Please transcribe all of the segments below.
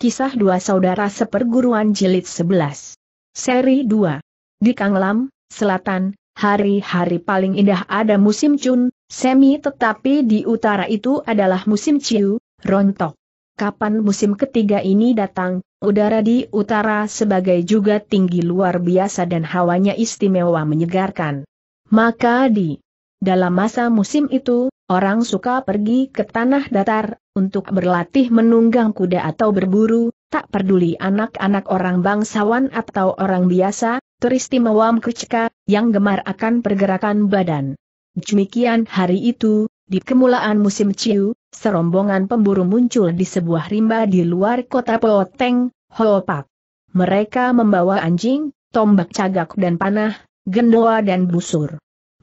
Kisah Dua Saudara Seperguruan Jilid 11. Seri 2. Di Kanglam, Selatan, hari-hari paling indah ada musim cun, semi tetapi di utara itu adalah musim ciu, rontok. Kapan musim ketiga ini datang, udara di utara sebagai juga tinggi luar biasa dan hawanya istimewa menyegarkan. Maka di dalam masa musim itu, Orang suka pergi ke tanah datar, untuk berlatih menunggang kuda atau berburu, tak peduli anak-anak orang bangsawan atau orang biasa, teristimewa Mkeceka, yang gemar akan pergerakan badan. Demikian hari itu, di kemulaan musim Ciu, serombongan pemburu muncul di sebuah rimba di luar kota Poteng, Hoopak. Mereka membawa anjing, tombak cagak dan panah, gendoa dan busur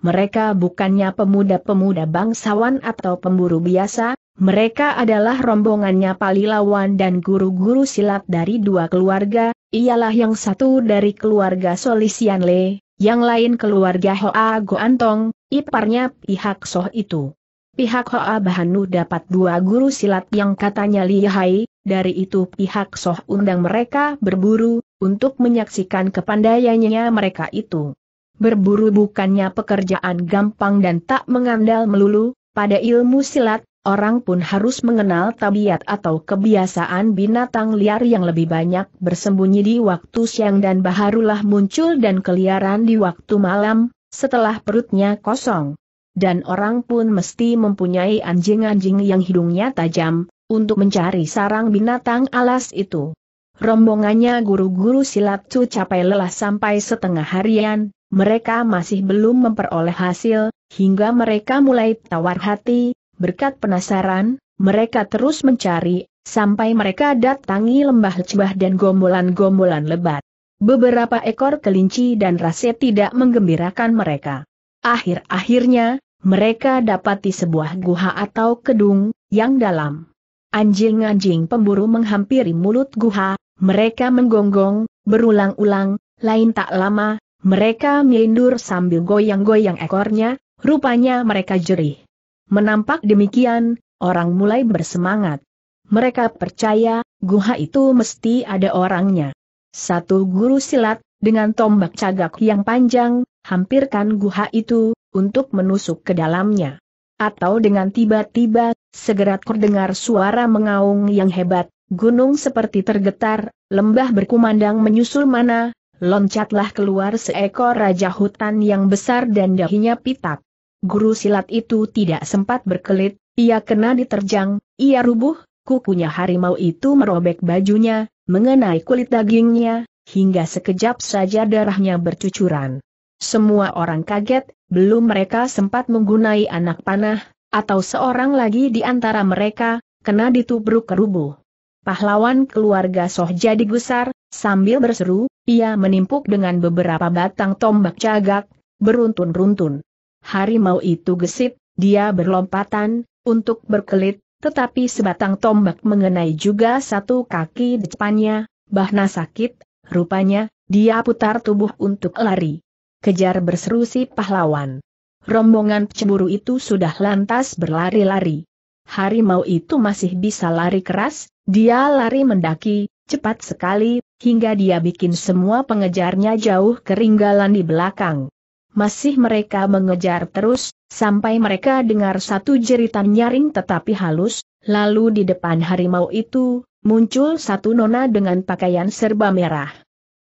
mereka bukannya pemuda-pemuda bangsawan atau pemburu biasa, mereka adalah rombongannya Palilawan dan guru-guru silat dari dua keluarga, ialah yang satu dari keluarga Solisian Le, yang lain keluarga Hoa Goantong, iparnya pihak Soh itu. Pihak Hoa Bahanu dapat dua guru silat yang katanya lihai, dari itu pihak Soh undang mereka berburu, untuk menyaksikan kepandaiannya mereka itu. Berburu bukannya pekerjaan gampang dan tak mengandal melulu, pada ilmu silat, orang pun harus mengenal tabiat atau kebiasaan binatang liar yang lebih banyak bersembunyi di waktu siang dan baharulah muncul dan keliaran di waktu malam, setelah perutnya kosong. Dan orang pun mesti mempunyai anjing-anjing yang hidungnya tajam, untuk mencari sarang binatang alas itu. Rombongannya guru-guru silat Cu capai lelah sampai setengah harian, mereka masih belum memperoleh hasil, hingga mereka mulai tawar hati, berkat penasaran, mereka terus mencari, sampai mereka datangi lembah cebah dan gombolan-gombolan lebat. Beberapa ekor kelinci dan rase tidak menggembirakan mereka. Akhir-akhirnya, mereka dapati sebuah guha atau kedung, yang dalam. Anjing-anjing pemburu menghampiri mulut guha, mereka menggonggong, berulang-ulang, lain tak lama, mereka melindur sambil goyang-goyang ekornya, rupanya mereka jerih. Menampak demikian, orang mulai bersemangat. Mereka percaya, guha itu mesti ada orangnya. Satu guru silat, dengan tombak cagak yang panjang, hampirkan guha itu, untuk menusuk ke dalamnya. Atau dengan tiba-tiba, segera terdengar suara mengaung yang hebat, gunung seperti tergetar, lembah berkumandang menyusul mana, loncatlah keluar seekor raja hutan yang besar dan dahinya pitak. Guru silat itu tidak sempat berkelit, ia kena diterjang, ia rubuh, kukunya harimau itu merobek bajunya, mengenai kulit dagingnya, hingga sekejap saja darahnya bercucuran. Semua orang kaget, belum mereka sempat menggunai anak panah, atau seorang lagi di antara mereka, kena ditubruk kerubuh. Pahlawan keluarga Soh jadi gusar, sambil berseru, ia menimpuk dengan beberapa batang tombak cagak, beruntun-runtun. Harimau itu gesit, dia berlompatan, untuk berkelit, tetapi sebatang tombak mengenai juga satu kaki depannya, bahna sakit, rupanya, dia putar tubuh untuk lari. Kejar berseru si pahlawan. Rombongan cemburu itu sudah lantas berlari-lari. Harimau itu masih bisa lari keras, dia lari mendaki, cepat sekali, hingga dia bikin semua pengejarnya jauh keringgalan di belakang. Masih mereka mengejar terus, sampai mereka dengar satu jeritan nyaring tetapi halus, lalu di depan harimau itu, muncul satu nona dengan pakaian serba merah.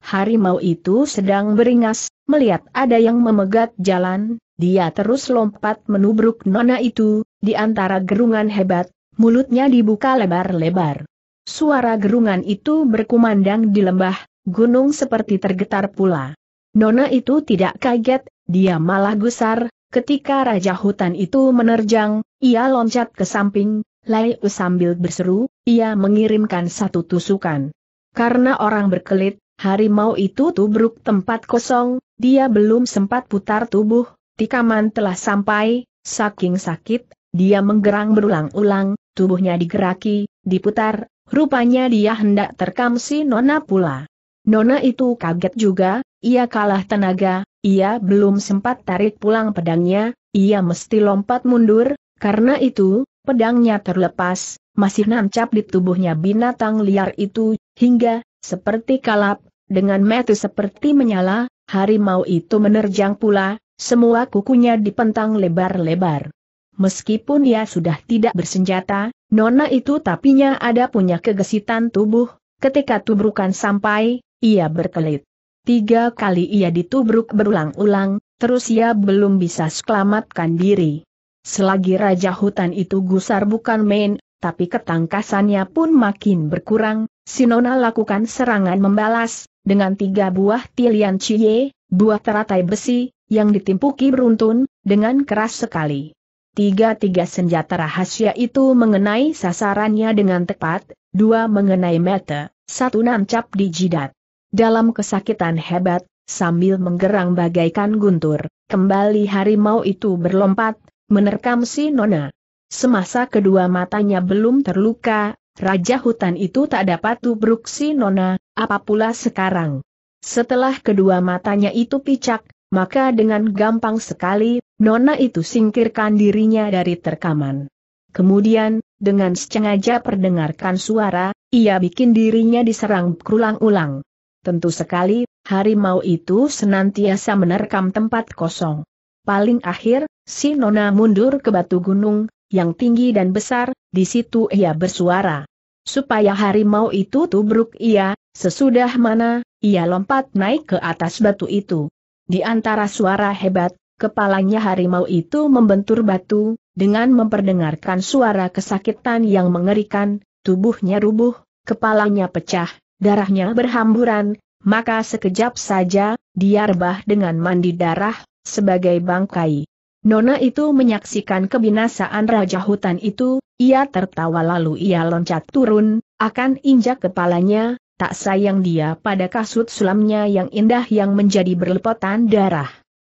Harimau itu sedang beringas, melihat ada yang memegat jalan, dia terus lompat menubruk nona itu, di antara gerungan hebat, mulutnya dibuka lebar-lebar. Suara gerungan itu berkumandang di lembah, gunung seperti tergetar pula. Nona itu tidak kaget, dia malah gusar, ketika raja hutan itu menerjang, ia loncat ke samping, Lai sambil berseru, ia mengirimkan satu tusukan. Karena orang berkelit, harimau itu tubruk tempat kosong, dia belum sempat putar tubuh, tikaman telah sampai, saking sakit, dia menggerang berulang-ulang, tubuhnya digeraki, diputar, Rupanya dia hendak terkam si Nona pula. Nona itu kaget juga, ia kalah tenaga, ia belum sempat tarik pulang pedangnya, ia mesti lompat mundur, karena itu, pedangnya terlepas, masih nancap di tubuhnya binatang liar itu, hingga, seperti kalap, dengan metu seperti menyala, harimau itu menerjang pula, semua kukunya dipentang lebar-lebar. Meskipun ia sudah tidak bersenjata, nona itu tapinya ada punya kegesitan tubuh, ketika tubrukan sampai, ia berkelit. Tiga kali ia ditubruk berulang-ulang, terus ia belum bisa selamatkan diri. Selagi Raja Hutan itu gusar bukan main, tapi ketangkasannya pun makin berkurang, Sinona lakukan serangan membalas, dengan tiga buah tilian cie, buah teratai besi, yang ditimpuki beruntun, dengan keras sekali. Tiga-tiga senjata rahasia itu mengenai sasarannya dengan tepat, dua mengenai mata, satu nancap di jidat. Dalam kesakitan hebat, sambil menggerang bagaikan guntur, kembali harimau itu berlompat, menerkam si Nona. Semasa kedua matanya belum terluka, Raja hutan itu tak dapat tubruk si Nona, apapula sekarang. Setelah kedua matanya itu picak, maka dengan gampang sekali, Nona itu singkirkan dirinya dari terkaman. Kemudian, dengan sengaja perdengarkan suara, ia bikin dirinya diserang berulang-ulang. Tentu sekali, harimau itu senantiasa menerkam tempat kosong. Paling akhir, si Nona mundur ke batu gunung, yang tinggi dan besar, di situ ia bersuara. Supaya harimau itu tubruk ia, sesudah mana, ia lompat naik ke atas batu itu. Di antara suara hebat, kepalanya harimau itu membentur batu, dengan memperdengarkan suara kesakitan yang mengerikan, tubuhnya rubuh, kepalanya pecah, darahnya berhamburan, maka sekejap saja, dia rebah dengan mandi darah, sebagai bangkai. Nona itu menyaksikan kebinasaan Raja Hutan itu, ia tertawa lalu ia loncat turun, akan injak kepalanya, Tak sayang dia pada kasut sulamnya yang indah yang menjadi berlepotan darah.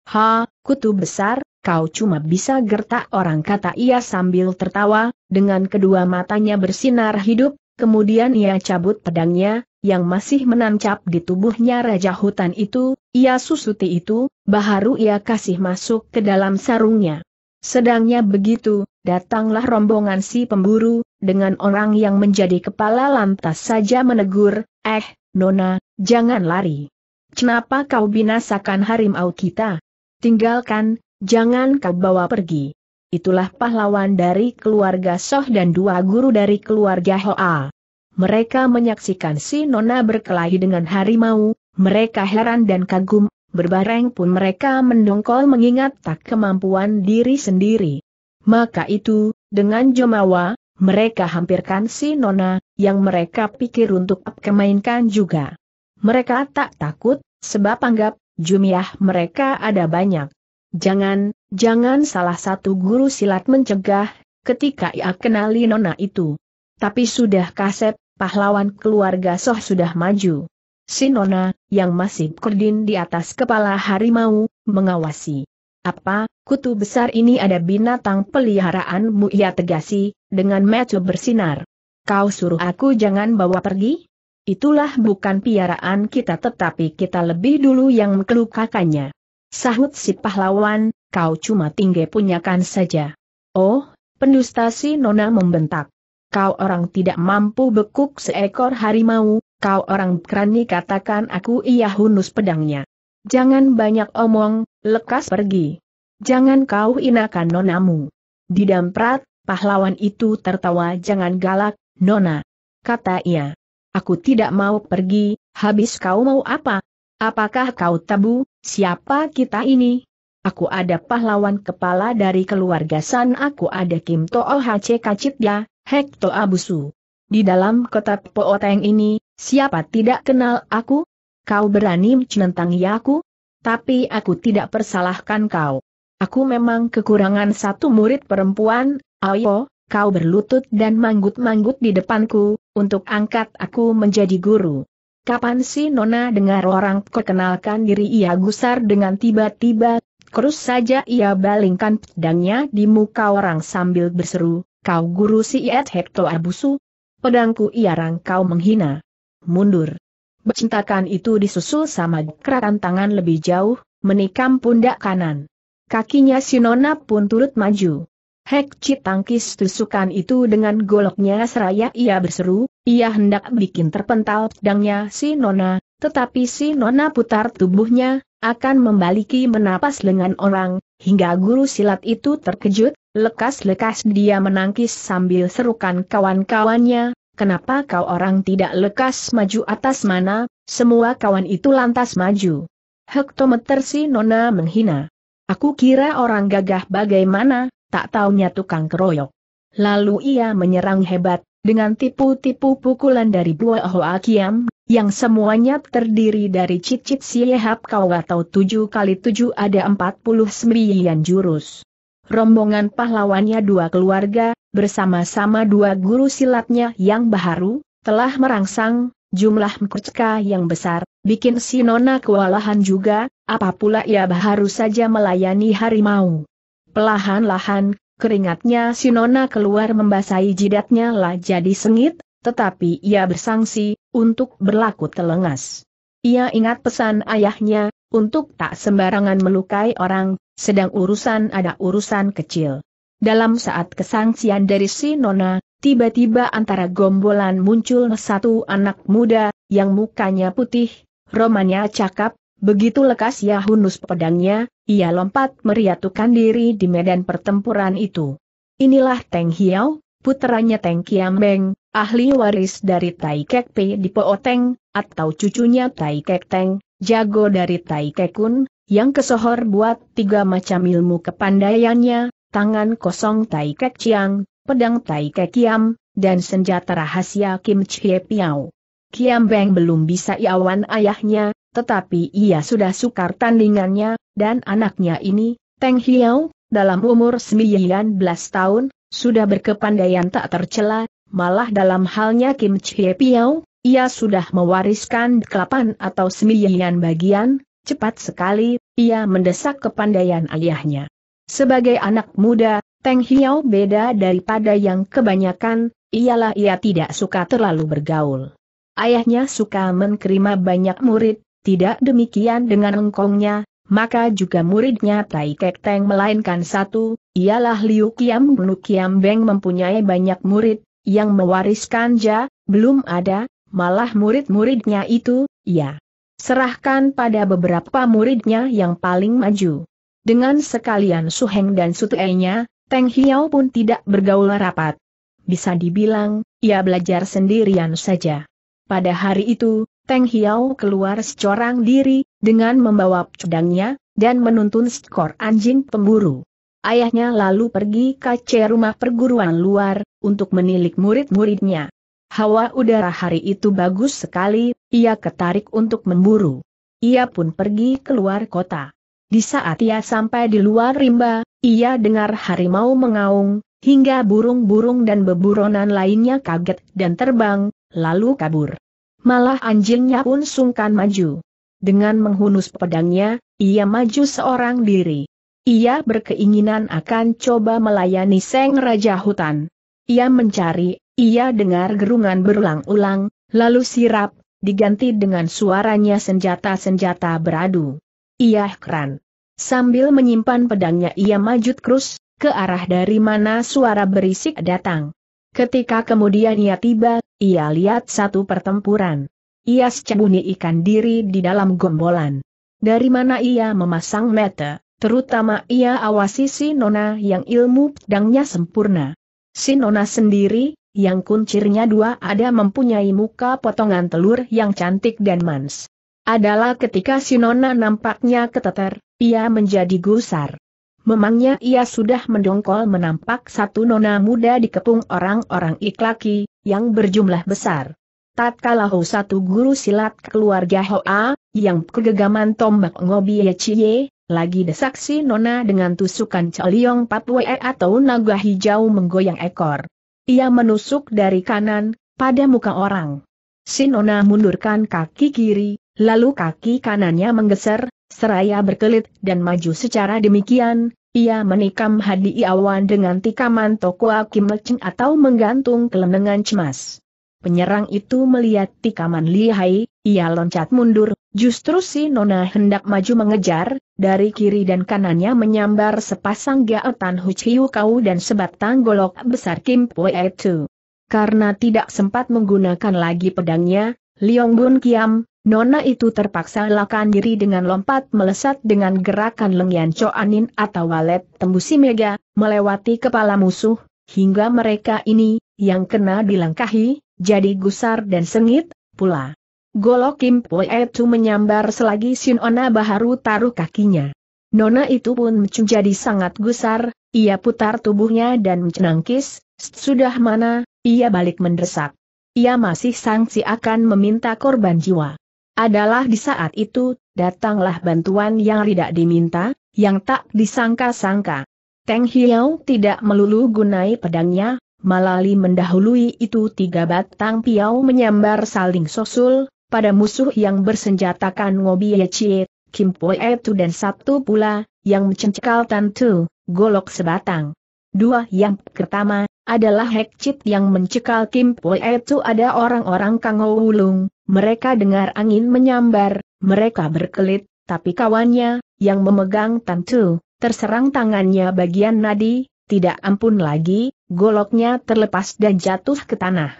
Ha, kutu besar, kau cuma bisa gertak orang kata ia sambil tertawa, dengan kedua matanya bersinar hidup, kemudian ia cabut pedangnya, yang masih menancap di tubuhnya Raja Hutan itu, ia susuti itu, baharu ia kasih masuk ke dalam sarungnya. Sedangnya begitu, datanglah rombongan si pemburu, dengan orang yang menjadi kepala lantas saja menegur, eh, Nona, jangan lari. Kenapa kau binasakan harimau kita? Tinggalkan, jangan kau bawa pergi. Itulah pahlawan dari keluarga Soh dan dua guru dari keluarga Hoa. Mereka menyaksikan si Nona berkelahi dengan harimau, mereka heran dan kagum, berbareng pun mereka mendongkol mengingat tak kemampuan diri sendiri. Maka itu, dengan Jomawa, mereka hampirkan si Nona, yang mereka pikir untuk kemainkan juga. Mereka tak takut, sebab anggap, jumiah mereka ada banyak. Jangan, jangan salah satu guru silat mencegah, ketika ia kenali Nona itu. Tapi sudah kasep, pahlawan keluarga Soh sudah maju. Si Nona, yang masih kerdin di atas kepala harimau, mengawasi. Apa, kutu besar ini ada binatang peliharaanmu ia tegasi, dengan mata bersinar. Kau suruh aku jangan bawa pergi? Itulah bukan piaraan kita tetapi kita lebih dulu yang mengelukakannya. Sahut si pahlawan, kau cuma tinggi punyakan saja. Oh, pendusta si nona membentak. Kau orang tidak mampu bekuk seekor harimau, kau orang berani katakan aku ia hunus pedangnya. Jangan banyak omong, lekas pergi. Jangan kau inakan nonamu. Didamprat, pahlawan itu tertawa jangan galak, nona. Kata ia. Aku tidak mau pergi, habis kau mau apa? Apakah kau tabu, siapa kita ini? Aku ada pahlawan kepala dari keluarga San aku ada Kim To'o oh, HC Kacitya, Hekto Abusu. Di dalam kota Pooteng ini, siapa tidak kenal aku? Kau berani menentang ya aku? tapi aku tidak persalahkan kau. Aku memang kekurangan satu murid perempuan, ayo, kau berlutut dan manggut-manggut di depanku, untuk angkat aku menjadi guru. Kapan si Nona dengar orang perkenalkan diri ia gusar dengan tiba-tiba, terus saja ia balingkan pedangnya di muka orang sambil berseru, kau guru si Ed Hekto Abusu? Pedangku ia kau menghina. Mundur. Bercintakan itu disusul sama gerakan tangan lebih jauh, menikam pundak kanan. Kakinya si Nona pun turut maju. Hek tangkis tusukan itu dengan goloknya seraya ia berseru, ia hendak bikin terpental pedangnya si Nona, tetapi si Nona putar tubuhnya, akan membaliki menapas lengan orang, hingga guru silat itu terkejut, lekas-lekas dia menangkis sambil serukan kawan-kawannya, kenapa kau orang tidak lekas maju atas mana, semua kawan itu lantas maju. Hektometer si Nona menghina. Aku kira orang gagah bagaimana, tak taunya tukang keroyok. Lalu ia menyerang hebat, dengan tipu-tipu pukulan dari dua Hoa Kiam, yang semuanya terdiri dari cicit siehap kau atau tujuh kali tujuh ada empat puluh sembilan jurus rombongan pahlawannya dua keluarga, bersama-sama dua guru silatnya yang baharu, telah merangsang, jumlah mkurcka yang besar, bikin si Nona kewalahan juga, Apapula ia baharu saja melayani harimau. Pelahan-lahan, keringatnya si Nona keluar membasahi jidatnya lah jadi sengit, tetapi ia bersangsi, untuk berlaku telengas. Ia ingat pesan ayahnya, untuk tak sembarangan melukai orang, sedang urusan ada urusan kecil. Dalam saat kesangsian dari si Nona, tiba-tiba antara gombolan muncul satu anak muda, yang mukanya putih, romanya cakap, begitu lekas ia ya hunus pedangnya, ia lompat meriatukan diri di medan pertempuran itu. Inilah Teng Hiao, puteranya Teng Kiambeng, ahli waris dari Tai Kek Pe di Pooteng, atau cucunya Tai Kek Teng, jago dari Tai Kekun, yang kesohor buat tiga macam ilmu kepandaiannya, tangan kosong Tai Kek Chiang, pedang Tai Kek Kiam, dan senjata rahasia Kim Chie Piao. Kiam Beng belum bisa iawan ayahnya, tetapi ia sudah sukar tandingannya, dan anaknya ini, Teng Hiao, dalam umur 19 tahun, sudah berkepandaian tak tercela, malah dalam halnya Kim Chie Piao, ia sudah mewariskan delapan atau sembilan bagian, cepat sekali, ia mendesak kepandaian ayahnya. Sebagai anak muda, Teng Hiao beda daripada yang kebanyakan, ialah ia tidak suka terlalu bergaul. Ayahnya suka menerima banyak murid, tidak demikian dengan engkongnya, maka juga muridnya Tai Kek Teng melainkan satu, ialah Liu Kiam Lu Kiam Beng mempunyai banyak murid, yang mewariskan Ja, belum ada, Malah murid-muridnya itu, ya. Serahkan pada beberapa muridnya yang paling maju. Dengan sekalian Suheng dan Sutuenya, Teng Hiao pun tidak bergaul rapat. Bisa dibilang, ia belajar sendirian saja. Pada hari itu, Teng Hiao keluar secorang diri, dengan membawa pedangnya, dan menuntun skor anjing pemburu. Ayahnya lalu pergi ke rumah perguruan luar, untuk menilik murid-muridnya. Hawa udara hari itu bagus sekali, ia ketarik untuk memburu. Ia pun pergi keluar kota. Di saat ia sampai di luar rimba, ia dengar harimau mengaung, hingga burung-burung dan beburonan lainnya kaget dan terbang, lalu kabur. Malah anjingnya pun sungkan maju. Dengan menghunus pedangnya, ia maju seorang diri. Ia berkeinginan akan coba melayani Seng Raja Hutan. Ia mencari ia dengar gerungan berulang-ulang, lalu sirap, diganti dengan suaranya senjata-senjata beradu. Ia keran. Sambil menyimpan pedangnya ia maju terus, ke arah dari mana suara berisik datang. Ketika kemudian ia tiba, ia lihat satu pertempuran. Ia secabuni ikan diri di dalam gombolan. Dari mana ia memasang mata, terutama ia awasi si Nona yang ilmu pedangnya sempurna. Si Nona sendiri, yang kuncirnya dua ada mempunyai muka potongan telur yang cantik dan mans. Adalah ketika si nona nampaknya keteter, ia menjadi gusar. Memangnya ia sudah mendongkol menampak satu nona muda dikepung orang-orang iklaki, yang berjumlah besar. Tatkala Ho satu guru silat keluarga Hoa, yang kegegaman tombak ya Cie, lagi desaksi nona dengan tusukan celiong patwe atau naga hijau menggoyang ekor. Ia menusuk dari kanan, pada muka orang. Sinona mundurkan kaki kiri, lalu kaki kanannya menggeser, seraya berkelit dan maju secara demikian, ia menikam Hadi Iawan dengan tikaman toko Akim Leceng atau menggantung kelenengan cemas. Penyerang itu melihat tikaman lihai, ia loncat mundur, Justru si Nona hendak maju mengejar, dari kiri dan kanannya menyambar sepasang gaetan Huchiu Kau dan sebatang golok besar Kim Pue itu. Karena tidak sempat menggunakan lagi pedangnya, Liong Bun Kiam, Nona itu terpaksa lakukan diri dengan lompat melesat dengan gerakan lengan anin atau walet tembusi mega, melewati kepala musuh, hingga mereka ini, yang kena dilangkahi, jadi gusar dan sengit, pula. Golok Kim itu menyambar selagi Shinona Baharu taruh kakinya. Nona itu pun menjadi sangat gusar, ia putar tubuhnya dan menangkis, sudah mana, ia balik mendesak. Ia masih sangsi akan meminta korban jiwa. Adalah di saat itu, datanglah bantuan yang tidak diminta, yang tak disangka-sangka. Teng Hiau tidak melulu gunai pedangnya, Malali mendahului itu tiga batang piau menyambar saling sosul, pada musuh yang bersenjatakan Ngobie Chie, Kim Poe Tu dan satu pula, yang mencengkal tentu, golok sebatang. Dua yang pertama, adalah Hekcit yang mencekal Kim Poe Tu ada orang-orang Kang Wulung, mereka dengar angin menyambar, mereka berkelit, tapi kawannya, yang memegang tentu, terserang tangannya bagian nadi, tidak ampun lagi, goloknya terlepas dan jatuh ke tanah.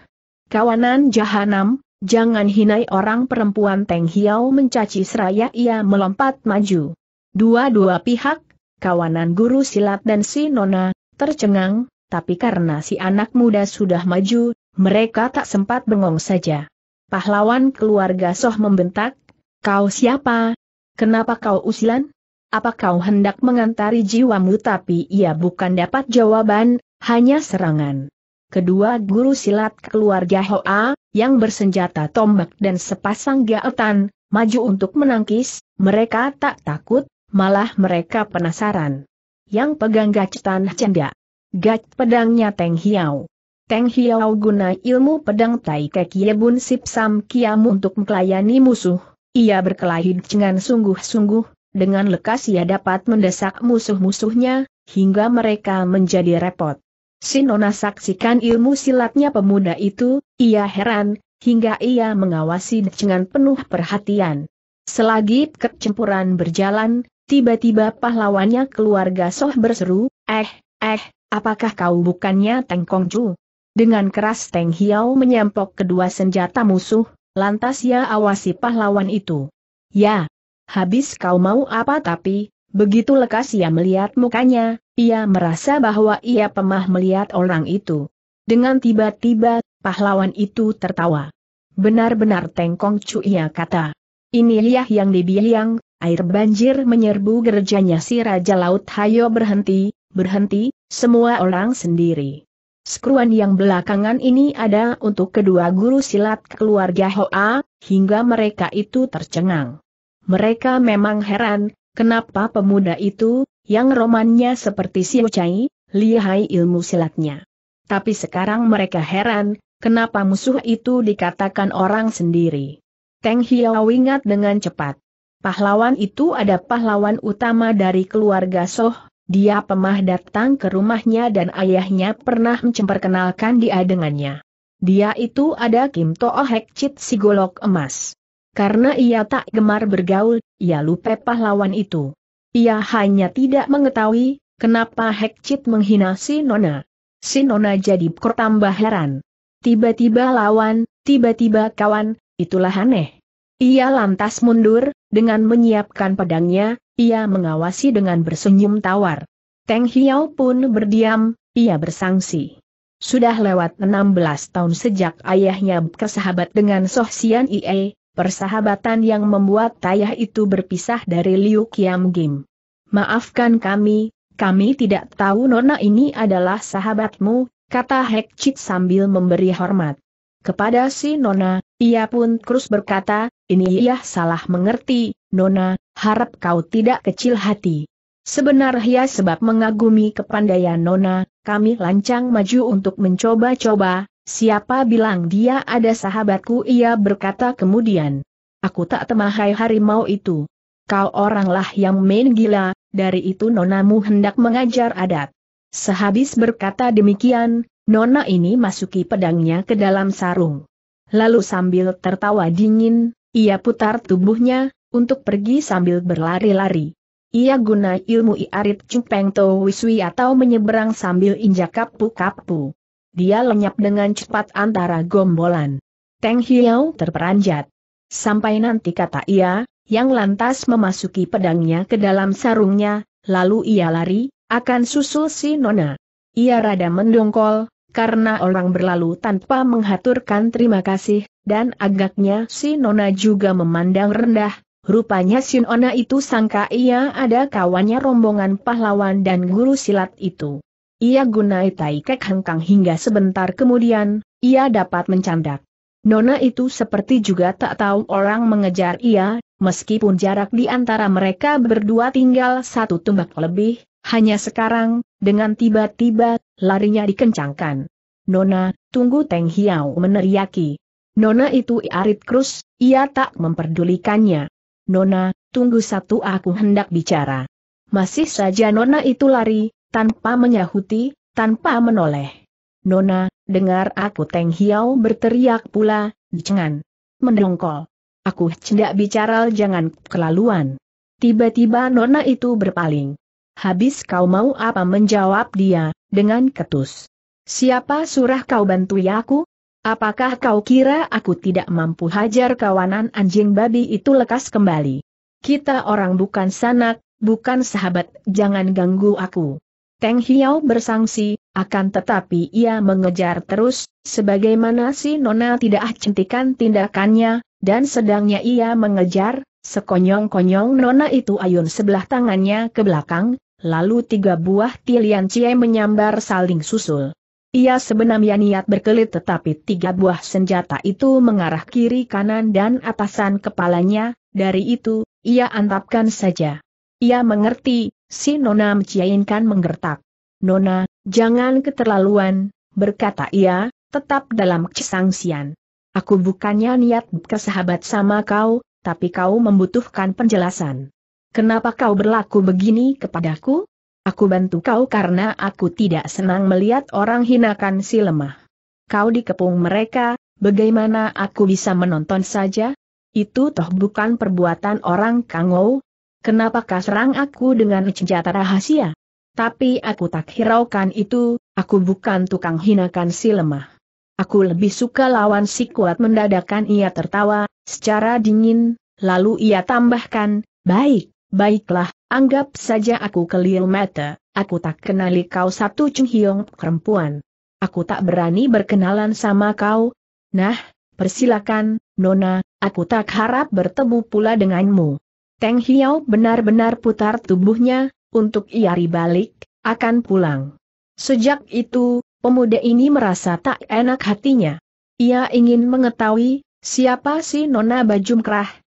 Kawanan Jahanam, Jangan hinai orang perempuan Teng Hiau mencaci seraya ia melompat maju. Dua-dua pihak, kawanan guru silat dan si Nona, tercengang, tapi karena si anak muda sudah maju, mereka tak sempat bengong saja. Pahlawan keluarga Soh membentak, kau siapa? Kenapa kau usilan? Apa kau hendak mengantari jiwamu tapi ia bukan dapat jawaban, hanya serangan. Kedua guru silat keluarga Hoa, yang bersenjata tombak dan sepasang gaetan, maju untuk menangkis, mereka tak takut, malah mereka penasaran. Yang pegang gacetan cenda. Gac pedangnya Teng Hiao. Teng Hiao guna ilmu pedang Tai Kek Yebun Sip Sam Kiam untuk melayani musuh. Ia berkelahi dengan sungguh-sungguh, dengan lekas ia dapat mendesak musuh-musuhnya, hingga mereka menjadi repot. Sinona saksikan ilmu silatnya pemuda itu, ia heran, hingga ia mengawasi dengan penuh perhatian. Selagi kecempuran berjalan, tiba-tiba pahlawannya keluarga Soh berseru, eh, eh, apakah kau bukannya Teng Ju? Dengan keras Teng Hiao menyampok kedua senjata musuh, lantas ia awasi pahlawan itu. Ya, habis kau mau apa tapi, Begitu lekas ia melihat mukanya, ia merasa bahwa ia pemah melihat orang itu. Dengan tiba-tiba, pahlawan itu tertawa. Benar-benar tengkong cu ia kata. ini liah yang dibiang. air banjir menyerbu gerejanya si Raja Laut Hayo berhenti, berhenti, semua orang sendiri. Skruan yang belakangan ini ada untuk kedua guru silat keluarga Hoa, hingga mereka itu tercengang. Mereka memang heran, Kenapa pemuda itu, yang romannya seperti Ucai, lihai ilmu silatnya. Tapi sekarang mereka heran, kenapa musuh itu dikatakan orang sendiri. Teng Hiao ingat dengan cepat. Pahlawan itu ada pahlawan utama dari keluarga Soh, dia pemah datang ke rumahnya dan ayahnya pernah memperkenalkan dia dengannya. Dia itu ada Kim Toh Hek Chit Sigolok Emas. Karena ia tak gemar bergaul, ia lupa pahlawan itu. Ia hanya tidak mengetahui, kenapa Hekcit menghina si Nona. Si Nona jadi bertambah heran. Tiba-tiba lawan, tiba-tiba kawan, itulah aneh. Ia lantas mundur, dengan menyiapkan pedangnya, ia mengawasi dengan bersenyum tawar. Teng Hiao pun berdiam, ia bersangsi. Sudah lewat 16 tahun sejak ayahnya bersahabat dengan Soh Sian Iei, persahabatan yang membuat Tayah itu berpisah dari Liu Kiam Gim. Maafkan kami, kami tidak tahu Nona ini adalah sahabatmu, kata Hek Chit sambil memberi hormat. Kepada si Nona, ia pun terus berkata, ini ia salah mengerti, Nona, harap kau tidak kecil hati. Sebenarnya sebab mengagumi kepandaian Nona, kami lancang maju untuk mencoba-coba, Siapa bilang dia ada sahabatku ia berkata kemudian. Aku tak temahai harimau itu. Kau oranglah yang main gila, dari itu nonamu hendak mengajar adat. Sehabis berkata demikian, nona ini masuki pedangnya ke dalam sarung. Lalu sambil tertawa dingin, ia putar tubuhnya, untuk pergi sambil berlari-lari. Ia guna ilmu iarit cupeng to wiswi atau menyeberang sambil injak kapu-kapu dia lenyap dengan cepat antara gombolan. Teng Hiau terperanjat. Sampai nanti kata ia, yang lantas memasuki pedangnya ke dalam sarungnya, lalu ia lari, akan susul si Nona. Ia rada mendongkol, karena orang berlalu tanpa menghaturkan terima kasih, dan agaknya si Nona juga memandang rendah, Rupanya Sinona itu sangka ia ada kawannya rombongan pahlawan dan guru silat itu. Ia gunai tai kek hengkang hingga sebentar kemudian, ia dapat mencandak. Nona itu seperti juga tak tahu orang mengejar ia, meskipun jarak di antara mereka berdua tinggal satu tumbak lebih, hanya sekarang, dengan tiba-tiba, larinya dikencangkan. Nona, tunggu Teng Hiao meneriaki. Nona itu arit krus, ia tak memperdulikannya. Nona, tunggu satu aku hendak bicara. Masih saja Nona itu lari, tanpa menyahuti, tanpa menoleh. Nona, dengar aku Teng Hiao berteriak pula, jangan mendongkol. Aku cendak bicara jangan kelaluan. Tiba-tiba Nona itu berpaling. Habis kau mau apa menjawab dia, dengan ketus. Siapa surah kau bantu ya aku? Apakah kau kira aku tidak mampu hajar kawanan anjing babi itu lekas kembali? Kita orang bukan sanak, bukan sahabat, jangan ganggu aku. Teng Hiau bersangsi, akan tetapi ia mengejar terus, sebagaimana si Nona tidak cintikan tindakannya, dan sedangnya ia mengejar, sekonyong-konyong Nona itu ayun sebelah tangannya ke belakang, lalu tiga buah tilian cie menyambar saling susul. Ia sebenarnya niat berkelit tetapi tiga buah senjata itu mengarah kiri kanan dan atasan kepalanya, dari itu, ia antapkan saja. Ia mengerti, Si Nona Mciainkan menggertak. Nona, jangan keterlaluan, berkata ia, tetap dalam kesangsian. Aku bukannya niat bersahabat sama kau, tapi kau membutuhkan penjelasan. Kenapa kau berlaku begini kepadaku? Aku bantu kau karena aku tidak senang melihat orang hinakan si lemah. Kau dikepung mereka, bagaimana aku bisa menonton saja? Itu toh bukan perbuatan orang kangau kenapakah serang aku dengan senjata rahasia? Tapi aku tak hiraukan itu, aku bukan tukang hinakan si lemah. Aku lebih suka lawan si kuat mendadakan ia tertawa, secara dingin, lalu ia tambahkan, baik, baiklah, anggap saja aku keliru mata, aku tak kenali kau satu Chung Hiong perempuan. Aku tak berani berkenalan sama kau. Nah, persilakan, Nona, aku tak harap bertemu pula denganmu. Teng Hiao benar-benar putar tubuhnya, untuk ia balik, akan pulang. Sejak itu, pemuda ini merasa tak enak hatinya. Ia ingin mengetahui, siapa si Nona Bajum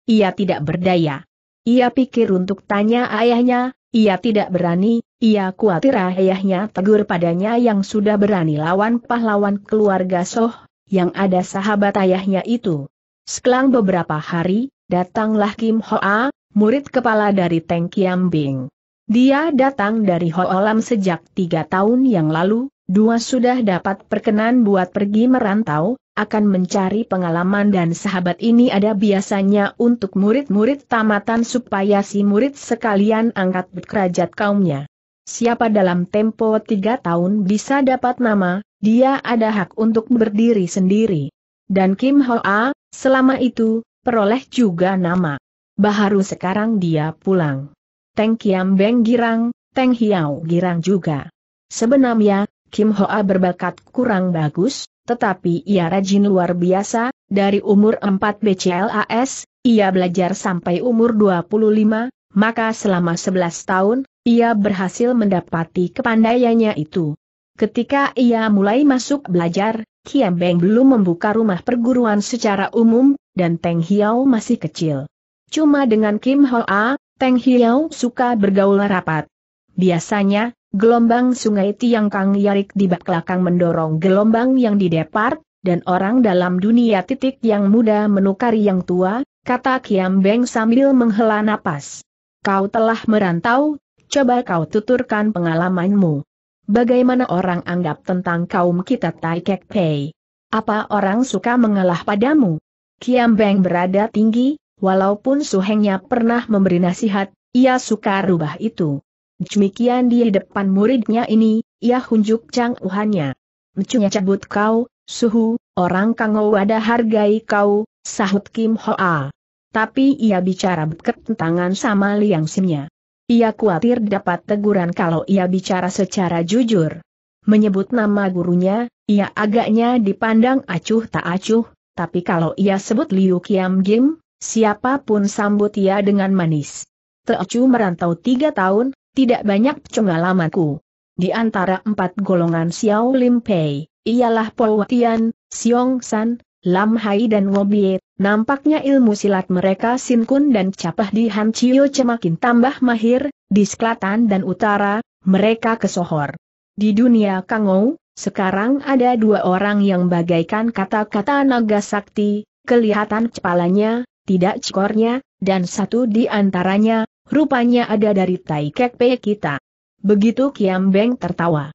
ia tidak berdaya. Ia pikir untuk tanya ayahnya, ia tidak berani, ia khawatir ayahnya tegur padanya yang sudah berani lawan pahlawan keluarga Soh, yang ada sahabat ayahnya itu. Selang beberapa hari, datanglah Kim Hoa, murid kepala dari Teng Kiam Bing. Dia datang dari Hoalam sejak tiga tahun yang lalu, dua sudah dapat perkenan buat pergi merantau, akan mencari pengalaman dan sahabat ini ada biasanya untuk murid-murid tamatan supaya si murid sekalian angkat kerajat kaumnya. Siapa dalam tempo tiga tahun bisa dapat nama, dia ada hak untuk berdiri sendiri. Dan Kim Hoa, selama itu, peroleh juga nama. Baharu sekarang dia pulang. Teng Kiam Beng girang, Teng Hiao girang juga. Sebenarnya, Kim Hoa berbakat kurang bagus, tetapi ia rajin luar biasa, dari umur 4 BCLAS, ia belajar sampai umur 25, maka selama 11 tahun, ia berhasil mendapati kepandaiannya itu. Ketika ia mulai masuk belajar, Kiam Beng belum membuka rumah perguruan secara umum, dan Teng Hiao masih kecil. Cuma dengan Kim Ho A, Teng Hiao suka bergaul rapat. Biasanya, gelombang sungai Tiang Kang Yarik di belakang mendorong gelombang yang didepart, dan orang dalam dunia titik yang muda menukari yang tua, kata Kiam Beng sambil menghela napas. Kau telah merantau, coba kau tuturkan pengalamanmu. Bagaimana orang anggap tentang kaum kita Tai Kek Pei? Apa orang suka mengalah padamu? Kiam Beng berada tinggi, Walaupun suhengnya pernah memberi nasihat, ia suka rubah itu. Demikian di depan muridnya ini, ia hunjuk Uhannya. Mecunya cabut kau, suhu, orang kango ada hargai kau, sahut Kim Hoa. Tapi ia bicara bertentangan sama Liang Simnya. Ia khawatir dapat teguran kalau ia bicara secara jujur. Menyebut nama gurunya, ia agaknya dipandang acuh tak acuh, tapi kalau ia sebut Liu Kiam Jim, Siapapun sambut ia dengan manis. Teocu merantau tiga tahun, tidak banyak pengalamanku. Di antara empat golongan Xiao Lim Pei, ialah Po Tian, Xiong San, Lam Hai dan Ngobie, nampaknya ilmu silat mereka Sinkun dan Capah di Han Chiyo semakin tambah mahir, di selatan dan utara, mereka kesohor. Di dunia Kangou, sekarang ada dua orang yang bagaikan kata-kata naga sakti, kelihatan kepalanya, tidak cikornya, dan satu di antaranya, rupanya ada dari Tai Pe kita. Begitu Kiam Beng tertawa.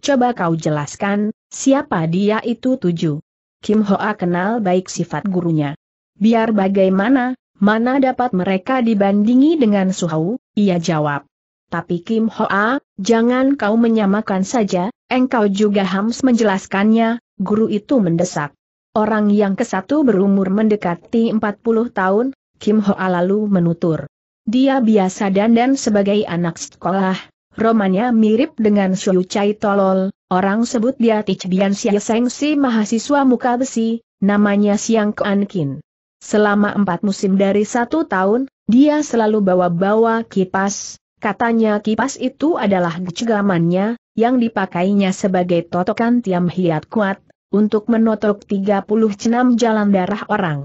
Coba kau jelaskan, siapa dia itu tujuh. Kim Hoa kenal baik sifat gurunya. Biar bagaimana, mana dapat mereka dibandingi dengan Suhau, ia jawab. Tapi Kim Hoa, jangan kau menyamakan saja, engkau juga harus menjelaskannya, guru itu mendesak. Orang yang ke satu berumur mendekati 40 tahun, Kim Hoalalu lalu menutur. Dia biasa dandan sebagai anak sekolah, romannya mirip dengan Shu Chai Tolol, orang sebut dia Tichbian Sia Seng si mahasiswa muka besi, namanya Siang Kuan Kin. Selama empat musim dari satu tahun, dia selalu bawa-bawa kipas, katanya kipas itu adalah gecegamannya, yang dipakainya sebagai totokan tiam hiat kuat, untuk menotok 36 jalan darah orang.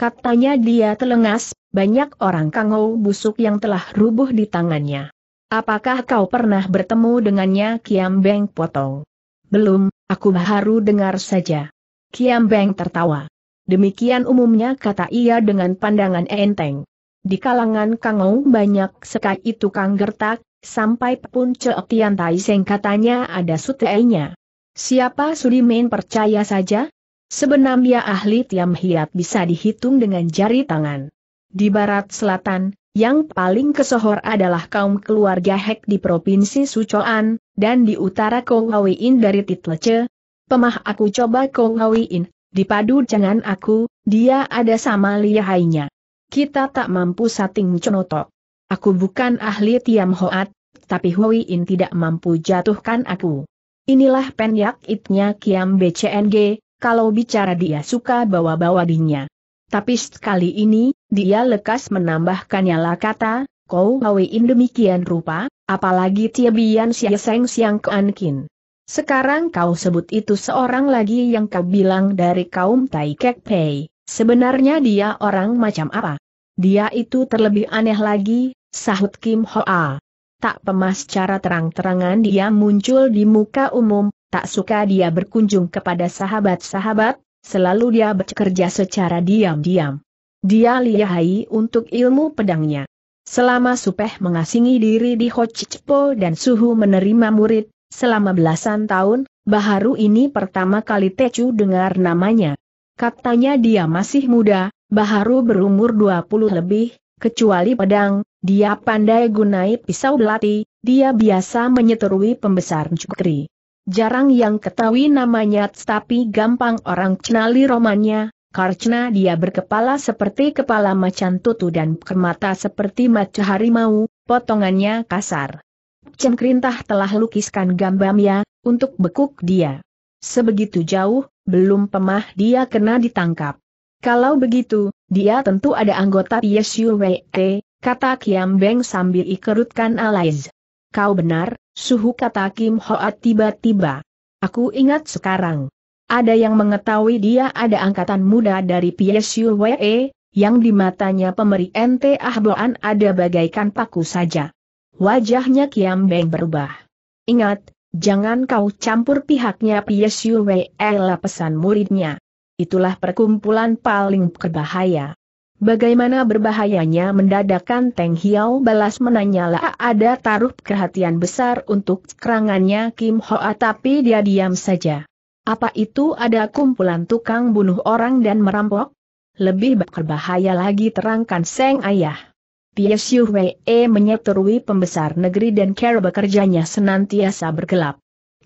Katanya dia telengas, banyak orang kangau busuk yang telah rubuh di tangannya. Apakah kau pernah bertemu dengannya Kiam Beng Potong? Belum, aku baru dengar saja. Kiam Beng tertawa. Demikian umumnya kata ia dengan pandangan enteng. Di kalangan kangau banyak sekali tukang gertak, sampai pun Cok Tian Tai Seng katanya ada sutainya. Siapa sudi main percaya saja? Sebenarnya ahli Tiam Hiat bisa dihitung dengan jari tangan. Di barat selatan, yang paling kesohor adalah kaum keluarga Hek di Provinsi Sucoan, dan di utara Kouhawiin dari Titlece. Pemah aku coba Kouhawiin, dipadu jangan aku, dia ada sama lihainya. Kita tak mampu sating conoto. Aku bukan ahli Tiam Hoat, tapi Huiin tidak mampu jatuhkan aku. Inilah penyak itnya Kiam BCNG, kalau bicara dia suka bawa-bawa dinya. Tapi sekali ini, dia lekas menambahkannya lah kata, kau hawein demikian rupa, apalagi tiabian Sia Seng Siang Keankin. Sekarang kau sebut itu seorang lagi yang kau bilang dari kaum Tai Kek Pei, sebenarnya dia orang macam apa? Dia itu terlebih aneh lagi, sahut Kim Hoa tak pemas cara terang-terangan dia muncul di muka umum, tak suka dia berkunjung kepada sahabat-sahabat, selalu dia bekerja secara diam-diam. Dia lihai untuk ilmu pedangnya. Selama Supeh mengasingi diri di Ho Hocicpo dan Suhu menerima murid, selama belasan tahun, Baharu ini pertama kali Tecu dengar namanya. Katanya dia masih muda, Baharu berumur 20 lebih, Kecuali pedang, dia pandai gunai pisau belati, dia biasa menyeterui pembesar jukri. Jarang yang ketahui namanya tapi gampang orang kenali romannya, karena dia berkepala seperti kepala macan tutu dan bermata seperti macu harimau, potongannya kasar. Cengkrintah telah lukiskan gambamnya, untuk bekuk dia. Sebegitu jauh, belum pemah dia kena ditangkap. Kalau begitu, dia tentu ada anggota PSUWT, kata Kiam Beng sambil ikerutkan alaiz. Kau benar, suhu kata Kim Hoat tiba-tiba. Aku ingat sekarang. Ada yang mengetahui dia ada angkatan muda dari PSUWE, yang di matanya pemberi ente ahboan ada bagaikan paku saja. Wajahnya Kiam Beng berubah. Ingat, jangan kau campur pihaknya PSUWE lah pesan muridnya itulah perkumpulan paling berbahaya. Bagaimana berbahayanya mendadakan Teng Hiao balas menanyalah ada taruh perhatian besar untuk kerangannya Kim Hoa tapi dia diam saja. Apa itu ada kumpulan tukang bunuh orang dan merampok? Lebih berbahaya lagi terangkan Seng Ayah. Piesiu Wei menyeterui pembesar negeri dan cara bekerjanya senantiasa bergelap.